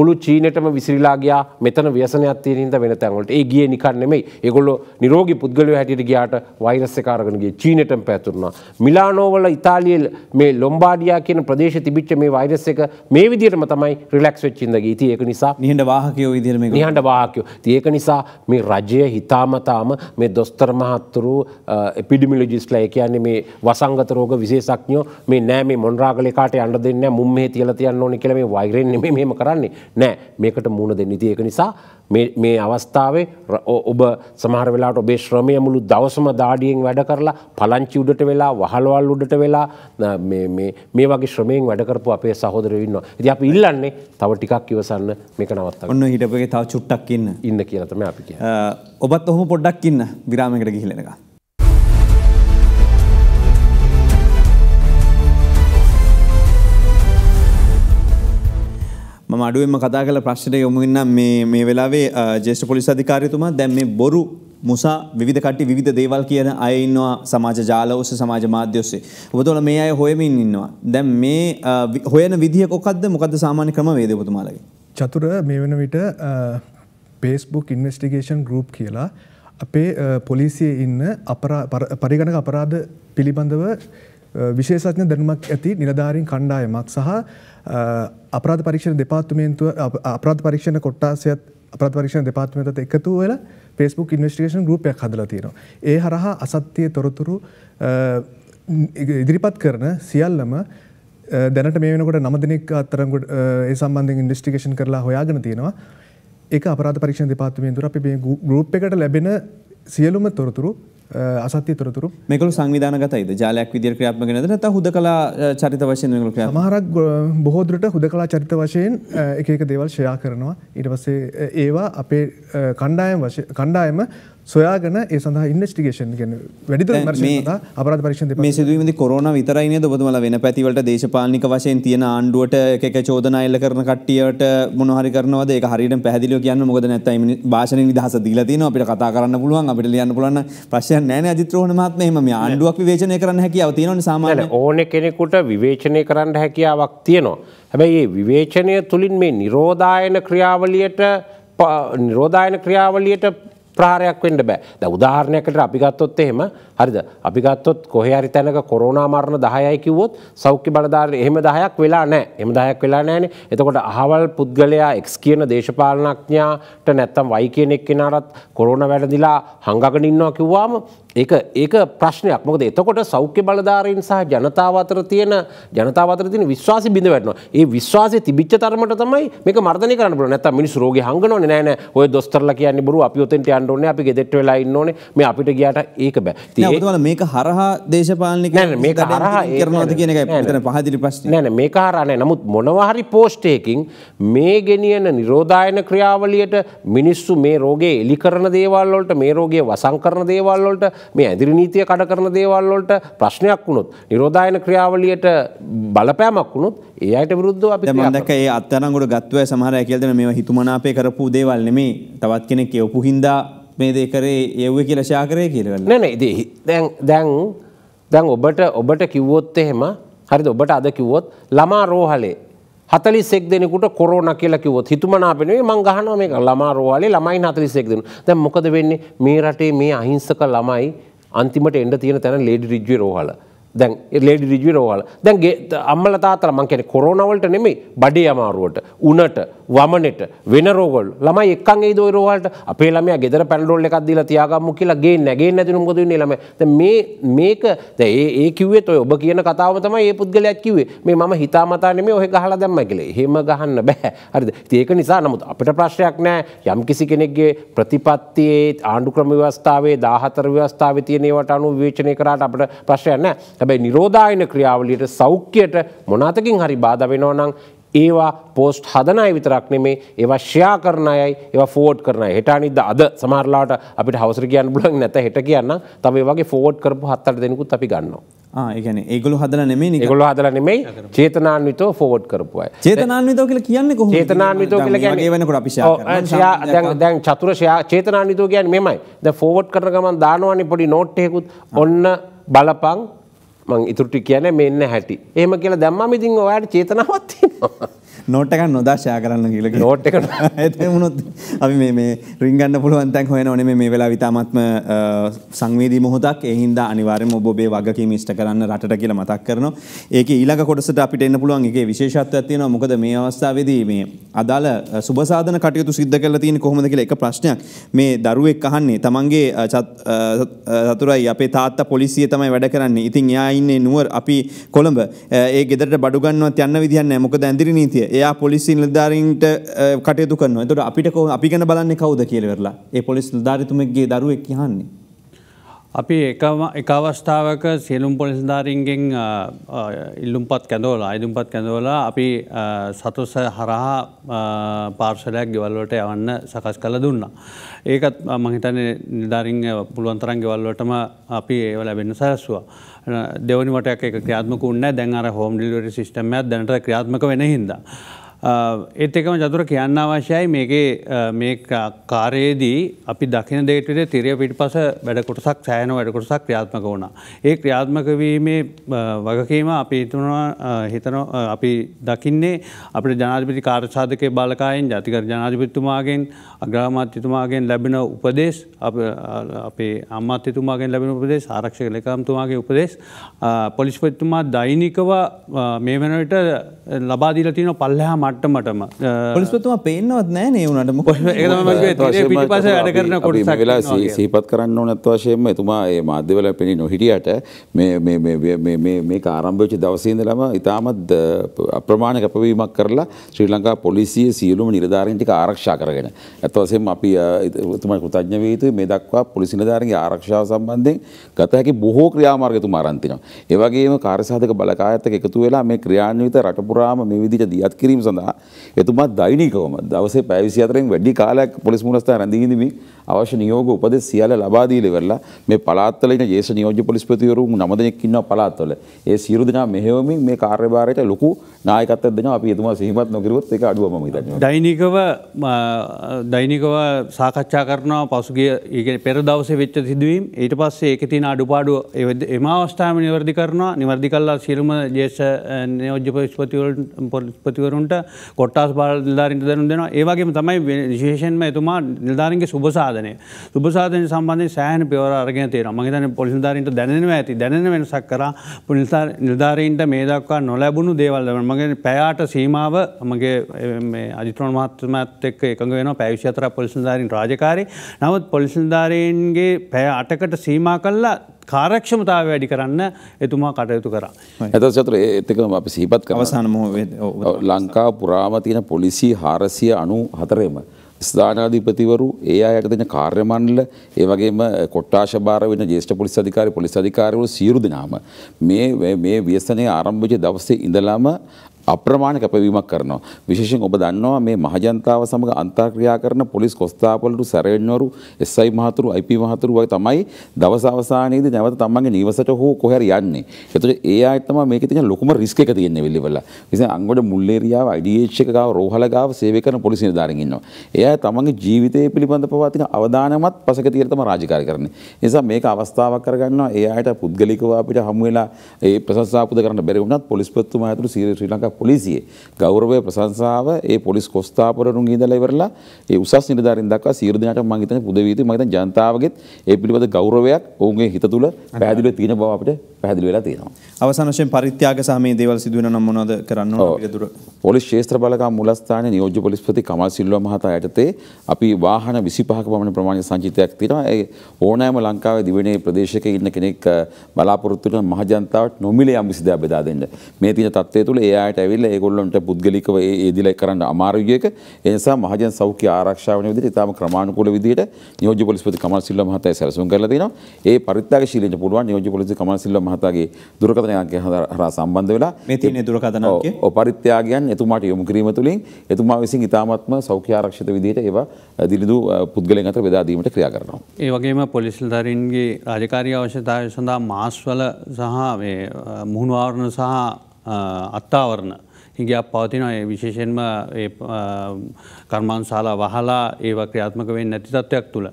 මුළු චීනටම විසිරිලා ගියා මෙතන ව්‍යසනයක් තියෙන හින්දා වෙන තැන් වලට. ඒ ගියේ නිකන් නෙමෙයි. ඒගොල්ලෝ නිරෝගී පුද්ගලයෝ හැටියට ගියාට වෛරස් එක අරගෙන ගියේ චීනටම පැතුරුණා. මිලානෝ වල ඉතාලියේ මේ ලොම්බාඩියා කියන ප්‍රදේශයේ තිබිච්ච මේ වෛරස් එක මේ විදිහටම තමයි රිලැක්ස් වෙච්ච හින්දා ගියේ. ඉතින් ඒක නිසා නිහඬ වාහකයෝ විදිහට මේක නිහඬ වාහකයෝ. ඉතින් ඒක නිසා මේ රජය හිතාමතාම මේ දොස්තර මහත්තුරු එපිඩිමියොලොජිස්ට්ලා ඒ කියන්නේ මේ වසංගත රෝග විශේෂඥයෝ මේ නෑ මේ මොන්රාගලේ කාට යන්න දෙන්නේ නැහැ මුම්මේ තියලා තියන්න ඕනේ කියලා මේ වෛරෙන් නෙමෙයි මෙහෙම කරන්නේ. නෑ මේකට මුණ දෙන්න ඉති ඒක නිසා මේ අවස්ථාවේ ඔබ සමහර වෙලාට ඔබේ ශ්‍රමය මුළු දවසම දාඩියෙන් වැඩ කරලා පලංචි උඩට වෙලා වහලවල් උඩට වෙලා මේ වගේ ශ්‍රමයෙන් වැඩකරපු අපේ සහෝදර ඉන්නවා. ඉතින් අපි ඉල්ලන්නේ තව ටිකක් ඉවසන්න මේක නවත්තන්න. ඔන්න හිටපගේ තව චුට්ටක් ඉන්න. ඉන්න කියලා තමයි අපි කියන්නේ. ඔබත් ඔහොම පොඩ්ඩක් ඉන්න විරාමයකට ගිහිල්ලා එනකම්. ම අඩුවෙන්ම කතා කළ ප්‍රශ්නයට යොමුන්න මේ මේ වෙලාවේ ජේෂ්ඨ පොලිස් අධිකාරයතුමා දැන් මේ බොරු මුසා විධ කට විධ දේවල් කියන අයඉන්නවා සමාජ ජාල ඔස්ස සමාජ මාධ්‍යොස්සේ ඔබතුොල මේ අය හොයමින් ඉන්නවා දැන් මේ හොයන විදිහ කොක්ද මොකද සාමාන්‍ය ක්‍රම වේදපතුමාලගේ චතුර මේ වෙන විට පේස්බුක් ඉන්වස්ටිගේෂන් ගරුප් කියලා අපේ පොලිසිය ඉන්න පරිගණක අපරාධ පිළිබඳව විශේෂඥ දැනුමක් ඇති නිලධාරින් කණ්ඩායමක් සහ අපරාධ පරීක්ෂණ දෙපාර්තමේන්තුව අපරාධ පරීක්ෂණ කොට්ටාසයත් අපරාධ පරීක්ෂණ දෙපාර්තමේන්තුවත් එකතු වෙලා Facebook ඉන්වෙස්ටිගේෂන් ගෲප් එකක් හදලා තියෙනවා. ඒ හරහා අසත්‍ය තොරතුරු ඉදිරිපත් කරන සියල්ලම දැනට මේ වෙනකොට නම දෙනෙක් අත්තරංගොඩ ඒ සම්බන්ධයෙන් ඉන්වෙස්ටිගේෂන් කරලා හොයාගෙන තියෙනවා. ඒක අපරාධ පරීක්ෂණ දෙපාර්තමේන්තුව අපි මේ ගෲප් එකට ලැබෙන සියලුම තොරතුරු අසත්‍ය තොරතුරු මේකළු සංවිධාන ගතයිද ජාලයක් විදිර ක්‍රියාත්මක නැද නැත්නම් හුදකලා චරිත වශයෙන් මේකළු ක්‍රියාත්මක සමහරක් බොහෝ දුරට හුදකලා චරිත වශයෙන් එක එක දේවල් ෂෙයා කරනවා ඊට පස්සේ ඒවා අපේ කණ්ඩායම කණ්ඩායම සොයාගෙන ඒ සඳහා ඉන්වස්ටිගේෂන් කියන්නේ වැඩිදුර විමර්ශනය සඳහා අපරාධ පරීක්ෂණ දෙපාර්තමේන්තුව මේ සිදුවීමේදී කොරෝනා විතරයි නේද ඔබතුමලා වෙන පැතිවලට දේශපාලනික වශයෙන් තියෙන ආණ්ඩුවට එක එක චෝදනා එල්ල කරන කට්ටියට මොන හරි කරනවද ඒක හරියටම පැහැදිලිව කියන්න මොකද නැත්නම් මේ භාෂණේ නිදහස දීලා තියෙනවා අපිට කතා කරන්න පුළුවන් අපිට ලියන්න පුළුවන් ප්‍රශ්නයක් නැහැ නේ අජිත් රෝහණ මහත්මයා එහෙම මේ ආණ්ඩුවක් විවේචනය කරන්න හැකියාව තියෙනවනේ සාමාන්‍යයෙන් ඕනේ කෙනෙකුට විවේචනය කරන්න හැකියාවක් තියෙනවා හැබැයි ඒ විවේචනය තුළින් මේ නිරෝධායන ක්‍රියාවලියට නිරෝධායන ක්‍රියාවලියට ප්‍රහාරයක් වෙන්න බෑ ද උදාහරණයකට අපිගත්තොත් එහෙම හරිද අපිගත්තොත් කොහරි තැනක කොරෝනා මරණ දහයයි කිව්වොත් සෞඛ්‍ය බලධාර එහෙම දහයක් වෙලා නෑ එම දහයක් වෙලා නෑන එතකොට අහවල් පුද්ගලයා එක්ස් කියන දේශපාලනඥාට නැත්තම් වයි කියනෙක් කෙනරත් කොරෝන වැඩදිලා හංගකට ඉන්නවා කිව්වාම ඒක ඒක ප්‍රශ්නයක් මොකද එතකොට සෞඛ්‍ය බලධාරීන් සහ ජනතාව අතර තියෙන ජනතාව අතර තියෙන විශ්වාසය බිඳ වැටෙනවා. ඒ විශ්වාසය තිබිච්ච තරමට තමයි මේක මර්ධනය කරන්න පුළුවන්. නැත්තම් මිනිස්සු රෝගේ හංගනෝනේ නෑ නෑ. ඔය දොස්තරලා කියන්නේ බොරු. අපි ඔතෙන්ට යන්න ඕනේ. අපි ගෙදෙට්ට වෙලා ඉන්න ඕනේ. මේ අපිට ගියාට ඒක බෑ. ඉතින් ඔබතුමාලා මේක හරහා දේශපාලනික නෑ නෑ මේක හරහා කරනවද කියන එකයි මෙතන පහදිලි ප්‍රශ්නේ. නෑ නෑ මේක හරහා නෑ. නමුත් මොනවා හරි පෝස්ට් එකකින් මේ ගෙනියන නිරෝධායන ක්‍රියාවලියට මිනිස්සු මේ රෝගේ එලි කරන දේවල් වලට මේ රෝගේ වසන් කරන දේවල් වලට මේ ඇදිරි නීතිය කඩ කරන දේවල් වලට ප්‍රශ්නයක් වුණොත් නිරෝධායන ක්‍රියාවලියට බලපෑමක් වුණොත් ඒ අයට විරුද්ධව අපි මම දැක්ක ඒ අත්අඩංගුවට ගත්තු අය සමහර අය කියලා දෙන මේවා හිතුමනාපේ කරපු දේවල් නෙමේ තවත් කෙනෙක් කියවපු හින්දා මේ දේ කරේ යව්වේ කියලා ශාකරය කියලා නෑ නෑ ඉතින් දැන් දැන් දැන් ඔබට ඔබට කිව්වොත් එහෙම හරිද ඔබට අද කිව්වොත් ළමා රෝහලේ හතලි සෙක් දෙනෙකුට කොරෝන කියලකිවොත් හිතුමනාපෙනේ මං ගහනවා මේ ළමා රෝවාලේ ළමයි හතලි සෙක් දෙනු දැන් මොකද වෙන්නේ මේ රටේ මේ අහිංසක ළමයි අන්තිමට එන්න තියෙන තැන ලේඩි රිජ්ජුවේ රෝහල දැන් ලේඩි රිජිරෝවල දැන්ගේ අම්මල තාතර මං කෙනෙ කොරෝනවලට නෙමෙයි බඩේ අමාරුවට උනට වමනෙට වෙන රෝගල් ළමයි එක්කන් ඒ දෝය රෝවලට අපේ ළමයා ගෙදර පැනරෝල් එකක් දීලා තියාගමු කියලා ගේ නැගේ නැති මොකද වෙන්නේ ළමයි දැන් මේ මේක දැන් ඒ ඒ කිව්වෙත් ඔය ඔබ කියන කතාවම තමයි ඒ පුද්ගලයා කිව්වේ මේ මම හිතාමතා නෙමෙයි ඔහෙ ගහලා දැම්මයි කියලා එහෙම ගහන්න බෑ හරිද ඉතින් ඒක නිසා නමුත් අපිට ප්‍රශ්නයක් නෑ යම් කිසි කෙනෙක්ගේ ප්‍රතිපත්තියේ ආණ්ඩු ක්‍රම ව්‍යවස්ථාවේ 14 ව්‍යවස්ථාවේ තියෙන ඒවට අනුව විවේචනය කරාට අපිට ප්‍රශ්නයක් නෑ හැබැයි නිරෝධායන ක්‍රියාවලියට සෞඛ්‍යයට මොනතකින් හරි බාධ වෙනවා නම් ඒවා පෝස්ට් හදනයි විතරක් නෙමේ ඒවා ශ්‍යා කරන අයයි ඒවා ෆෝඩ් කරනයි හෙට අනිද්ද අද සමහරලාට අපිට හවසර කියන්න බුලන් නැත හෙට කියන්න තම වගේ ෆෝඩ් කරපු හත්තට දෙනෙකුත් අපි ගන්නවා ඒගන ඒගොල හදල නෙමේ නිගොල හදල නෙමයි චේතනාන්විත ෆෝඩ් කරපුයි චේතනාන්විත කියල කියන්න චේතනාන්විත කියල දැන් චතුර චේතනාන්විතෝ කියන් මෙමයි ද ෆෝඩ් කරගමන් දානවානි පොඩි නෝට්ටයකුත් ඔන්න බලපං මං ඉතුරුටි කියන මෙන්න හැටි. එහෙම කියලා දැම්මම ඉතින් ඔයාලට චේතනාවක් තියෙනවා. නොට්ටක නොදශා කරන්න කියලක නෝට්ක ඇතමුණොත් අපි මේ රිංගන්න පුළුවන්තැන් හොය නොනේ මේ වෙලා විතාමත්ම සංවේදී මොහොතක් එහින්ද අනිවාරෙන් ඔබේ වගකි මිෂ්ට කරන්න රට කියල මතක් කරන ඒක ඊලක කොටසට අපිට එන්න පුළුවන්ගේ විශේෂත්ව ඇතියෙන මොකද මේ අවස්ථාවේදී මේ අදාළ සුබසාධන කටයුතු සිද්ධ කරලා තියෙන කොහොමද කියලා එක ප්‍රශ්නයක් මේ දරුවෙක් අහන්නේ තමන්ගේ සතුරයි අපේ තාත්තා පොලිසිය තමයි වැඩ කරන්නේ ඉතින් යා ඉන්නේ නුවර අපි කොළඹ ඒ ගෙදරට බඩුගන්නවත් යන්න විදිහන්න මොකද ඇඳරි නීතිය එයා පොලිසි නිලධාරීන්ට කටයුතු කරනවා. එතකොට අපිට අපි ගැන බලන්නේ කවුද කියලා වෙරලා. ඒ පොලිස් නිලධාරීතුමෙක්ගේ දරුවෙක් කියන්නේ. අපි එක අවස්ථාවක සියලුම් පොලිසිධාරීන්ගෙන් ඉල්ලුම්පත් කැඳෝලා අයිදුම්පත් කැඳෝලා අපි සතුස හරහා පාර්ශලයක් ගෙවල්වට යවන්න සකස් කළ දුන්න. ඒකත් මහිතන නිධාරින් පුළුවන්තරන් ගෙවල්වටම අපි ඒව ලැබෙන සැරස්වා. දෙවනිට ක්‍රියාත්මකුන්න දැන් අර හෝම් ඩිලිවරි සිිටමයක් දැනට ක්‍රියාත්මක වෙන හින්දා. ඒත් එකම ජතුර කියන්න අවශ්‍යයි මේගේ මේ කාරයේදී අපි දකින දේටේ තිරිය පිටි පස වැඩකොටසක් සෑන වැඩකොටසක් ක්‍රියාත්මක වුණ. ඒ ක්‍රියාත්මකවීමේ වගකීම අපි හිතුනවා හිතන අපි දකින්නේ අපට ජනාධපති කාර්සාධක බාලකායෙන් ජතිකර ජනාධපිත්තුමාගෙන් අග්‍රාමාත්‍යතුමාගෙන් ලැබෙන උපදේශ අපේ අම්මාත්‍යතුමාගෙන් ලැබෙන උපදේ ආරක්ෂක ලකම්තුමාගේ උපදේශ පොලිස්පත්තුමා දෛනිකව මේ වෙනට ලබාදීලතින පල්ලහා මට මට්ටමටම පොලිස්තුමා පේනවත් නෑ නේ උනටම පිටිපස වැඩ කරන කොට වෙලා සීපත් කරන්න ඕනත් වශයෙන්ම එතුමා ඒ මාධ්‍යවල පෙනී නොහිටියට මේ ආරම්භච්ච දවසීඳලම ඉතාමත් අප්‍රමාණ කැපවීමක් කරලා ශ්‍රී ලංකා පොලිසිය සියලුම නිරධාරෙන්ටික ආරක්ෂා කරගෙන ඇත්වසෙන් අපි තුම කෘතඥ වේතු මේ දක්වා පොලිසි නිධාරගේ ආරක්ෂාව සම්බන්ධයෙන් ගත හැකි බොහෝ ක්‍රියාමාර්ගතු මාරන්තිනවා ඒවගේම කාර්සාධක බලකාඇත්තක එකතු වෙලා මේ ක්‍රියාන්විත රටපුරාම මේ විදිට දියත් කිරීම සඳ කරලා එතුමා දෛනිකවම දවසේ පැය 24න් වැඩි කාලයක් පොලිස් මූලස්ථාන රැඳී ඉඳිමින් අවශ්‍ය නියෝග උපදෙස් සියල්ල ලබා දීලා ඉවරලා මේ පළාත්වල ඉන්න ජේෂ්ඨ නියෝජ්‍ය පොලිස්පතිවරු නම දෙනෙක් ඉන්නවා පළාත්වල. ඒ සියලු දෙනා මෙහෙවමින් මේ කාර්යභාරයට ලොකු නායකත්වයක් දෙනවා. අපි එතුමා සිහිමත් නොකරුවොත් ඒක අඩුවම මම හිතන්නේ. දෛනිකව දෛනිකව සාකච්ඡා කරනවා පසුගිය ඒ කියන්නේ පෙර දවසේ වෙච්ච සිදුවීම් ඊට පස්සේ ඒකේ තියෙන අඩුපාඩු එම අවස්ථාවේම නිවැරදි කරනවා. නිවැරදි කළා සියලුම ජේෂ්ඨ නියෝජ්‍ය පොලිස්පතිවරුන්ට පොලිස්පතිවරුන්ට කොට්ටාස් බාලධාරීන්ට දැනුම් දෙනවා. ඒ වගේම තමයි විශේෂයෙන්ම එතුමා නිලධාරීන්ගේ සුබ සාධක සුබසාධනය සුබසාධනය සම්බන්ධය සෑහන පවර අරගෙන තේර මගේතන පොලිසිධාරන්ට දැනෙනවා ඇති දැන වෙනසක් කර පොලිසා නිධාරීන්ට මේ දක්වා නොලැබුණු දේවල්දවන මගේ පැයාට සීමාව මගේ අජිත්‍රන මහත්තමත් එක් එකඟ වෙන පැවිශ්‍යතර පොලිසිධාරින් රාජකාරි නවත් පොලිසිධාරයන්ගේ පැය අටකට සීමා කල්ලා කාරක්ෂමතාව වැඩි කරන්න එතුමා කටයුතු කරා. ඇත සතර එතකම අපි සීපත් අවසානම ලංකා පුරාවතියන පොලිසි හාරසිය අනු හතරේම. ස්ථානාධීපතිවරු ඒ අයට දෙන කාර්යමණ්ඩල ඒ වගේම කොට්ටාශ භාර වෙන ජේෂ්ඨ පොලිස් අධිකාරී පොලිස් අධිකාරීවරු සියලු දෙනාම මේ මේ ව්‍යසනය ආරම්භ වෙච්ච දවසේ ඉඳලාම අප්‍රමාණ කැපවීමක් කරනවා. විශේෂයෙන් ඔබ දන්නවා මේ මහජනතාව සමග අන්තර්ක්‍රියා කරන පොලිස් කොස්තාපලට සැරෙන්නවරු SI මහතුරු IP මහතුරු වගේ තමයි දවස අවසානයේදී නැවත තමන්ගේ නිවසට හෝ කොහරි යන්නේ. ඒතකොට ඒ අය තමයි මේකේ තියෙන ලොකුම රිස්ක් එක තියෙන්නේ විලිවල. විශේෂයෙන් අංගොඩ මුල් ඒරියාව IDH එක ගාව රෝහල ගාව සේවය කරන පොලිස් නිලධාරීන් ඉන්නවා. ඒ අය තමන්ගේ ජීවිතය පිළිබඳ පවා තියෙන අවධානමත් පසක තියලා තමයි රාජකාරී කරන්නේ. ඒ නිසා මේක අවස්ථාවක් කරගන්නවා ඒ අයට පුද්ගලිකව අපිට හමු වෙලා ඒ ප්‍රශංසා පුද කරන්න බැරි වුණත් පොලිස්පතිතුමා ඇතුළු ශ්‍රී ලංකා පොලිසියේ ගෞරවය ප්‍රශංසාව ඒ පොලිස් කොස්තාපරවරුන්ගේ ඉඳලා ඉවරලා ඒ උසස් නිලධාරීන් දක්වා සියලු දෙනාටම මම හිතන්නේ පුදවියදී මම හිතන්නේ ජනතාවගෙත් ඒ පිළිබඳ ගෞරවයක් ඔවුන්ගේ හිත තුළ පැහැදිලිව තියෙන බව අපිට පැහැදිලි වෙලා තියෙනවා. අවසන් වශයෙන් පරිත්‍යාග සහ මේ දේවල් සිදු වෙන නම් මොනවද කරන්න ඕන පිළිතුර? පොලිස් ක්ෂේත්‍ර බලකම් මුලස්ථානයේ නියෝජ්‍ය පොලිස්පති කමල් සිල්වා මහතා යටතේ අපි වාහන 25ක පමණ ප්‍රමාණයේ සංචිතයක් තියෙනවා. ඒ ඕනෑම ලංකාවේ දිවයිනේ ප්‍රදේශයක ඉන්න කෙනෙක් බලාපොරොත්තු වෙන මහ ජනතාවට නොමිලේ යම් විසදා බෙදා දෙන්න. මේ තියෙන தත්ත්වය තුළ ඒ ආයත ඇවිල්ලා ඒගොල්ලන්ට පුද්ගලිකව ඒ ඒ දිලා කරන්න අමාරු වියක ඒ නිසා මහජන සෞඛ්‍ය ආරක්ෂාව වෙන විදිහට ඉතාම ක්‍රමානුකූල විදිහට නියෝජ්‍ය පොලිස්පති කමල් සිල්වා මහතා සැලසුම් කරලා තිනවා. ඒ පරිත්‍යාගශීලීන්ට පුළුවන් නියෝජ්‍ය පොලිස්පති කමල් සිල්වා මහතාගේ දුරකථන අංකය හරහා සම්බන්ධ වෙලා මේ තියෙන දුරකථන අංකය ඔව් පරිත්‍යාගයන් එතුමාට යොමු කිරීම තුළින් එතුමා විසින් ඉතාමත්ම සෞඛ්‍ය ආරක්ෂිත විදිහට ඒවා දිලිදු පුද්ගලයන් අතර බෙදා දීමට ක්‍රියා කරනවා. ඒ වගේම පොලිස්ලාරින්ගේ රාජකාරී අවශ්‍යතාවය සඳහා මාස්වල සහ මුහුණවාරණ සහ අත්තාවරණ හිගයක් පවතින ඒ විශේෂෙන්ම කර්මාන් සාලා වහලා ඒව ක්‍රියාත්මක වෙන් නැති තත්ත්වයක් තුළ.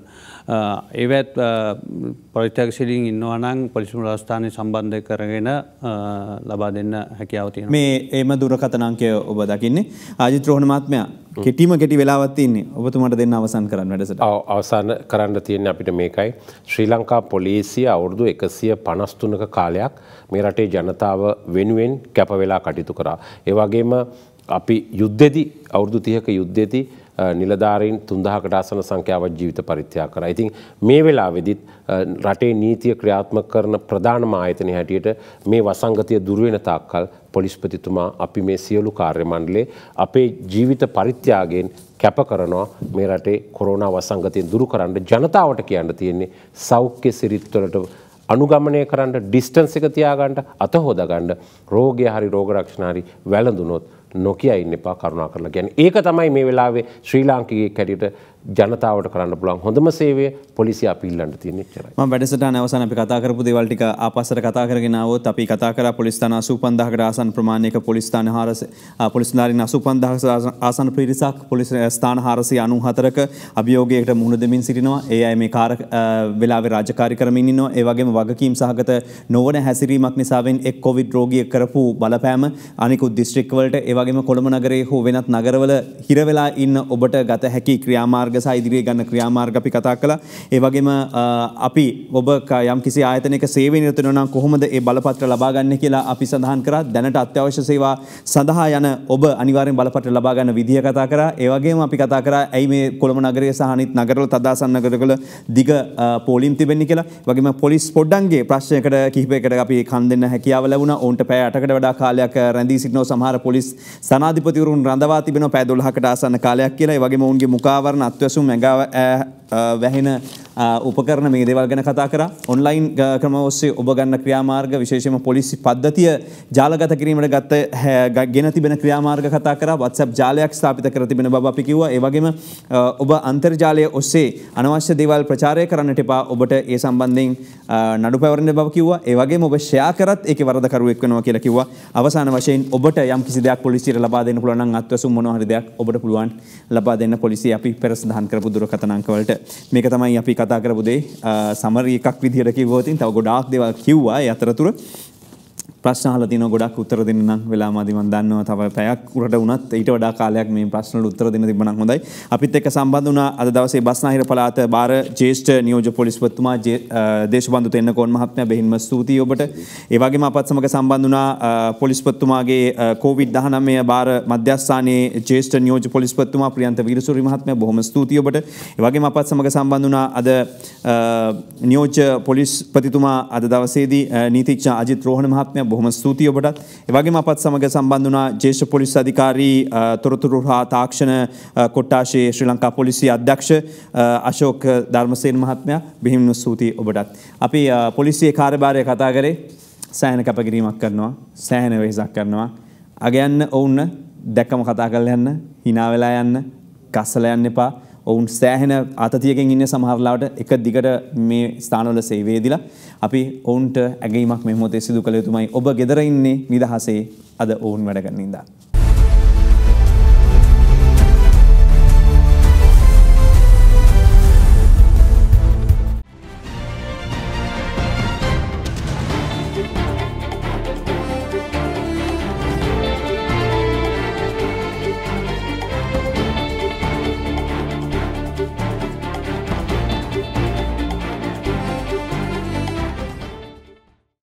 ඒවත් පොරිතක් සිලින් ඉන්නවනං පොලිසිමු රස්ථානය සම්බන්ධය කරගෙන ලබා දෙන්න හැකියාවතිය. මේ ඒම දුරකතනංකය ඔබ දකින්නේ ආජිත්‍රෝහණ මාත්මය කෙටීම කෙටි වෙලාවත්තින්නේ ඔබතුමට දෙන්න අවසන් කරන්න වැඩසට අවසාන කරන්න තියෙන අපිට මේකයි ශ්‍රී ලංකා පොලේසිය අවුරුදු එකසිය පනස්තුනක කාලයක්. මේ රටේ ජනතාව වෙනුවෙන් කැප වෙලා කටයුතු කරා. ඒ වගේම අපි යුද්ධෙදි අවුරුදු 30ක යුද්ධෙදි නිලධාරීන් 3000කට ආසන සංඛ්‍යාවක් ජීවිත පරිත්‍යාග කරා. ඉතින් මේ වෙලාවේදීත් රටේ නීතිය ක්‍රියාත්මක කරන ප්‍රධානම ආයතනය හැටියට මේ වසංගතිය දුර වෙන තාක්කල් පොලිස්පතිතුමා අපි මේ සියලු කාර්ය මණ්ඩලේ අපේ ජීවිත පරිත්‍යාගයෙන් කැප කරනවා මේ රටේ කොරෝනා වසංගතයෙන් දුරු කරන්න ජනතාවට කියන්න තියෙන්නේ සෞඛ්‍ය සිරිත්වලට අනුගමනය කරන්න ඩිස්ටන්ස් එක තියාගන්න අත හොදගන්න රෝගය හරි රෝග රක්ෂණ හරි වැළඳුනොත් නොකිය ඉන්න එපා කරුණා කරලා ගැන ඒක තමයි මේ වෙලාවේ ශ්‍රී ලාංකිකයේ කැඩිට ජනතාවට කරන්න පුලන් හොඳම සේවය පොලිසි අපිල්ලන්න තියෙන චරයි ම වැඩසට අවසන අපි කතා කරපු දේවල්ටික ආපස්සට කතා කරගෙනාවත් අපි කතා කර පොලිස්ථාන අසූ පන්දහකට ආසන් ප්‍රමාණයක පොලිස්ථාන හාරස පොලිස්නාරින් අසූ පන්දහස ආසන පිරිසක් පොලිස ස්ථාන හාරසි අනු හතරක අභියෝගයට මුහුණ දෙමින් සිටිනවා ඒ අය මේ කාර වෙලාවේ රාජකාරි කරමින් ඉන්නවා ඒ වගේම වගකීම් සහගත නොවන හැසිරීමක් නිසාවෙන් එක් කොවිඩ් රෝගියෙක් කරපු බලපෑම අනිකුත් දිස්ත්‍රික්වලට ඒ ඒවගේම කොළඹ නගරේ හෝ වෙනත් නගරවල හිරවෙලා ඉන්න ඔබට ගත හැකි ක්‍රියාමාර්ග සහ ඉදිරිය ගන්න ක්‍රියාමාර්ග අපි කතා කළා. ඒ වගේම අපි ඔබ යම් කිසි ආයතනයක සේවය නිරත වෙනවා නම් කොහොමද ඒ බලපත්‍ර ලබා ගන්න කියලා අපි සඳහන් කරා. දැනට අත්‍යවශ්‍ය සේවා සඳහා යන ඔබ අනිවාර්යෙන් බලපත්‍ර ලබා ගන්න විදිය කතා කරා. ඒ වගේම අපි කතා කරා ඇයි මේ කොළඹ නගරය සහ අනිත් නගරවල තදාසන් නගරවල දිග පොලිම් තිබෙන්නේ කියලා. ඒ වගේම පොලිස් පොඩ්ඩන්ගේ ප්‍රශ්නයකට කිහිපයකට අපි කන් දෙන්න හැකියාව ලැබුණා. ඔවුන්ට පැය 8කට වඩා කාලයක් රැඳී සිටිනව සමහර පොලිස් සනාධිපතිවරුන් රඳවා තිබෙන පැදුල්හකට ආසන්න කාලයක් කියලා වගේ ඔවුන්ගේ මුකාවරණ අත්වැසුම් ඇඟාව වැහෙන උපකරන මේ දේවල් ගැන කතා කර ඔන්ලයින් ක්‍රම ඔස්සේ ඔබගන්න ක්‍රියාමාර්ග විශේෂම පොලිසි පද්ධතිය ජාලගත කිරීමට ගත්ත ගෙන තිබෙන ක්‍රියාමාර්ග කතා කර වත්සැප් ජාලයක් ස්ථාපිත කර තිබෙන බව අපි කිව්වා ඒ වගේම ඔබ අන්තර්ජාලය ඔස්සේ අනවශ්‍ය දේවල් ප්‍රචාරය කරන්නට එපා ඔබට ඒ සම්බන්ධයෙන් නඩු පැවරණ බව කිව්වා ඒ වගේම ඔබ ෂෙයා කරත් ඒකේ වරදකරුවෙක් වෙනවා කියලා කිව්වා අවසාන වශයෙන් ඔබට යම් කිසි දෙයක් පොලිසියට ලබා දෙන්න පුළුවන් නම් අත්වසුම් මොනවා හරි දෙයක් ඔබට පුළුවන් ලබා දෙන්න පොලිසිය අපි පෙර සඳහන් කරපු දුරකථන අංකවලට මේක තමයි අපි කතා කරපුදේ සමර එකක් විදිහට කිව්වොතින් තව ගොඩාක් දේවල් කිව්වා ඒ අතරතුර ප්‍රශ්න අහලා තියෙනවා ගොඩක් උත්තර දෙන්න නම් වෙලා මදි මම දන්නවා තව පැයක් උරට වුණත් ඊට වඩා කාලයක් මේ ප්‍රශ්න වලට උත්තර දෙන්න තිබුණා නම් හොඳයි අපිත් එක්ක සම්බන්ධ වුණා අද දවසේ බස්නාහිර පළාත බාර ජ්‍යෙෂ්ඨ නියෝජ්‍ය පොලිස්පතිතුමා දේශබන්දු තෙන්නකෝන් මහත්මයා බෙහින්ම ස්තුතියි ඔබට ඒ වගේම අපත් සමග සම්බන්ධ වුණා පොලිස්පතිතුමාගේ කොවිඩ් 19 බාර මධ්‍යස්ථානයේ ජ්‍යෙෂ්ඨ නියෝජ්‍ය පොලිස්පතිතුමා ප්‍රියන්ත වීරසූරි මහත්මයා බොහොම ස්තුතියි ඔබට ඒ වගේම අපත් සමග සම්බන්ධ වුණා අද නියෝජ්‍ය පොලිස්පතිතුමා අද දවසේදී නීතිඥ අජිත් රෝහණ මහත්මයා බොහොම ස්තුතියි ඔබටත්. ඒ වගේම අපත් සමග සම්බන්ධ වුණා ජේෂ්ඨ පොලිස් අධිකාරී තොරතුරු හා තාක්ෂණ කොට්ටාශයේ ශ්‍රී ලංකා පොලිසිය අධ්‍යක්ෂ අශෝක ධර්මසේන මහත්මයා බෙහෙමින් ස්තුතියි ඔබටත්. අපි පොලිසියේ කාර්යභාරය කතා කරේ සෑහෙන කැපකිරීමක් කරනවා. සෑහෙන වෙහෙසක් කරනවා. අගයන්න ඔවුන්න දැක්කම කතා කරලා යන්න, hina වෙලා යන්න, කසලා යන්න එපා. ඔවුන් සෑහෙන අතතියකින් ඉන්න සමහරලාට එක දිගට මේ ස්ථානවල සේවේදිලා අපි ඔවුන්ට ඇගීමක් මෙහොතේ සිදු කළ යුතුමයි ඔබ ගෙදර ඉන්නේ නිදහසේ අද ඔවුන් වැඩගන්න ඉදා.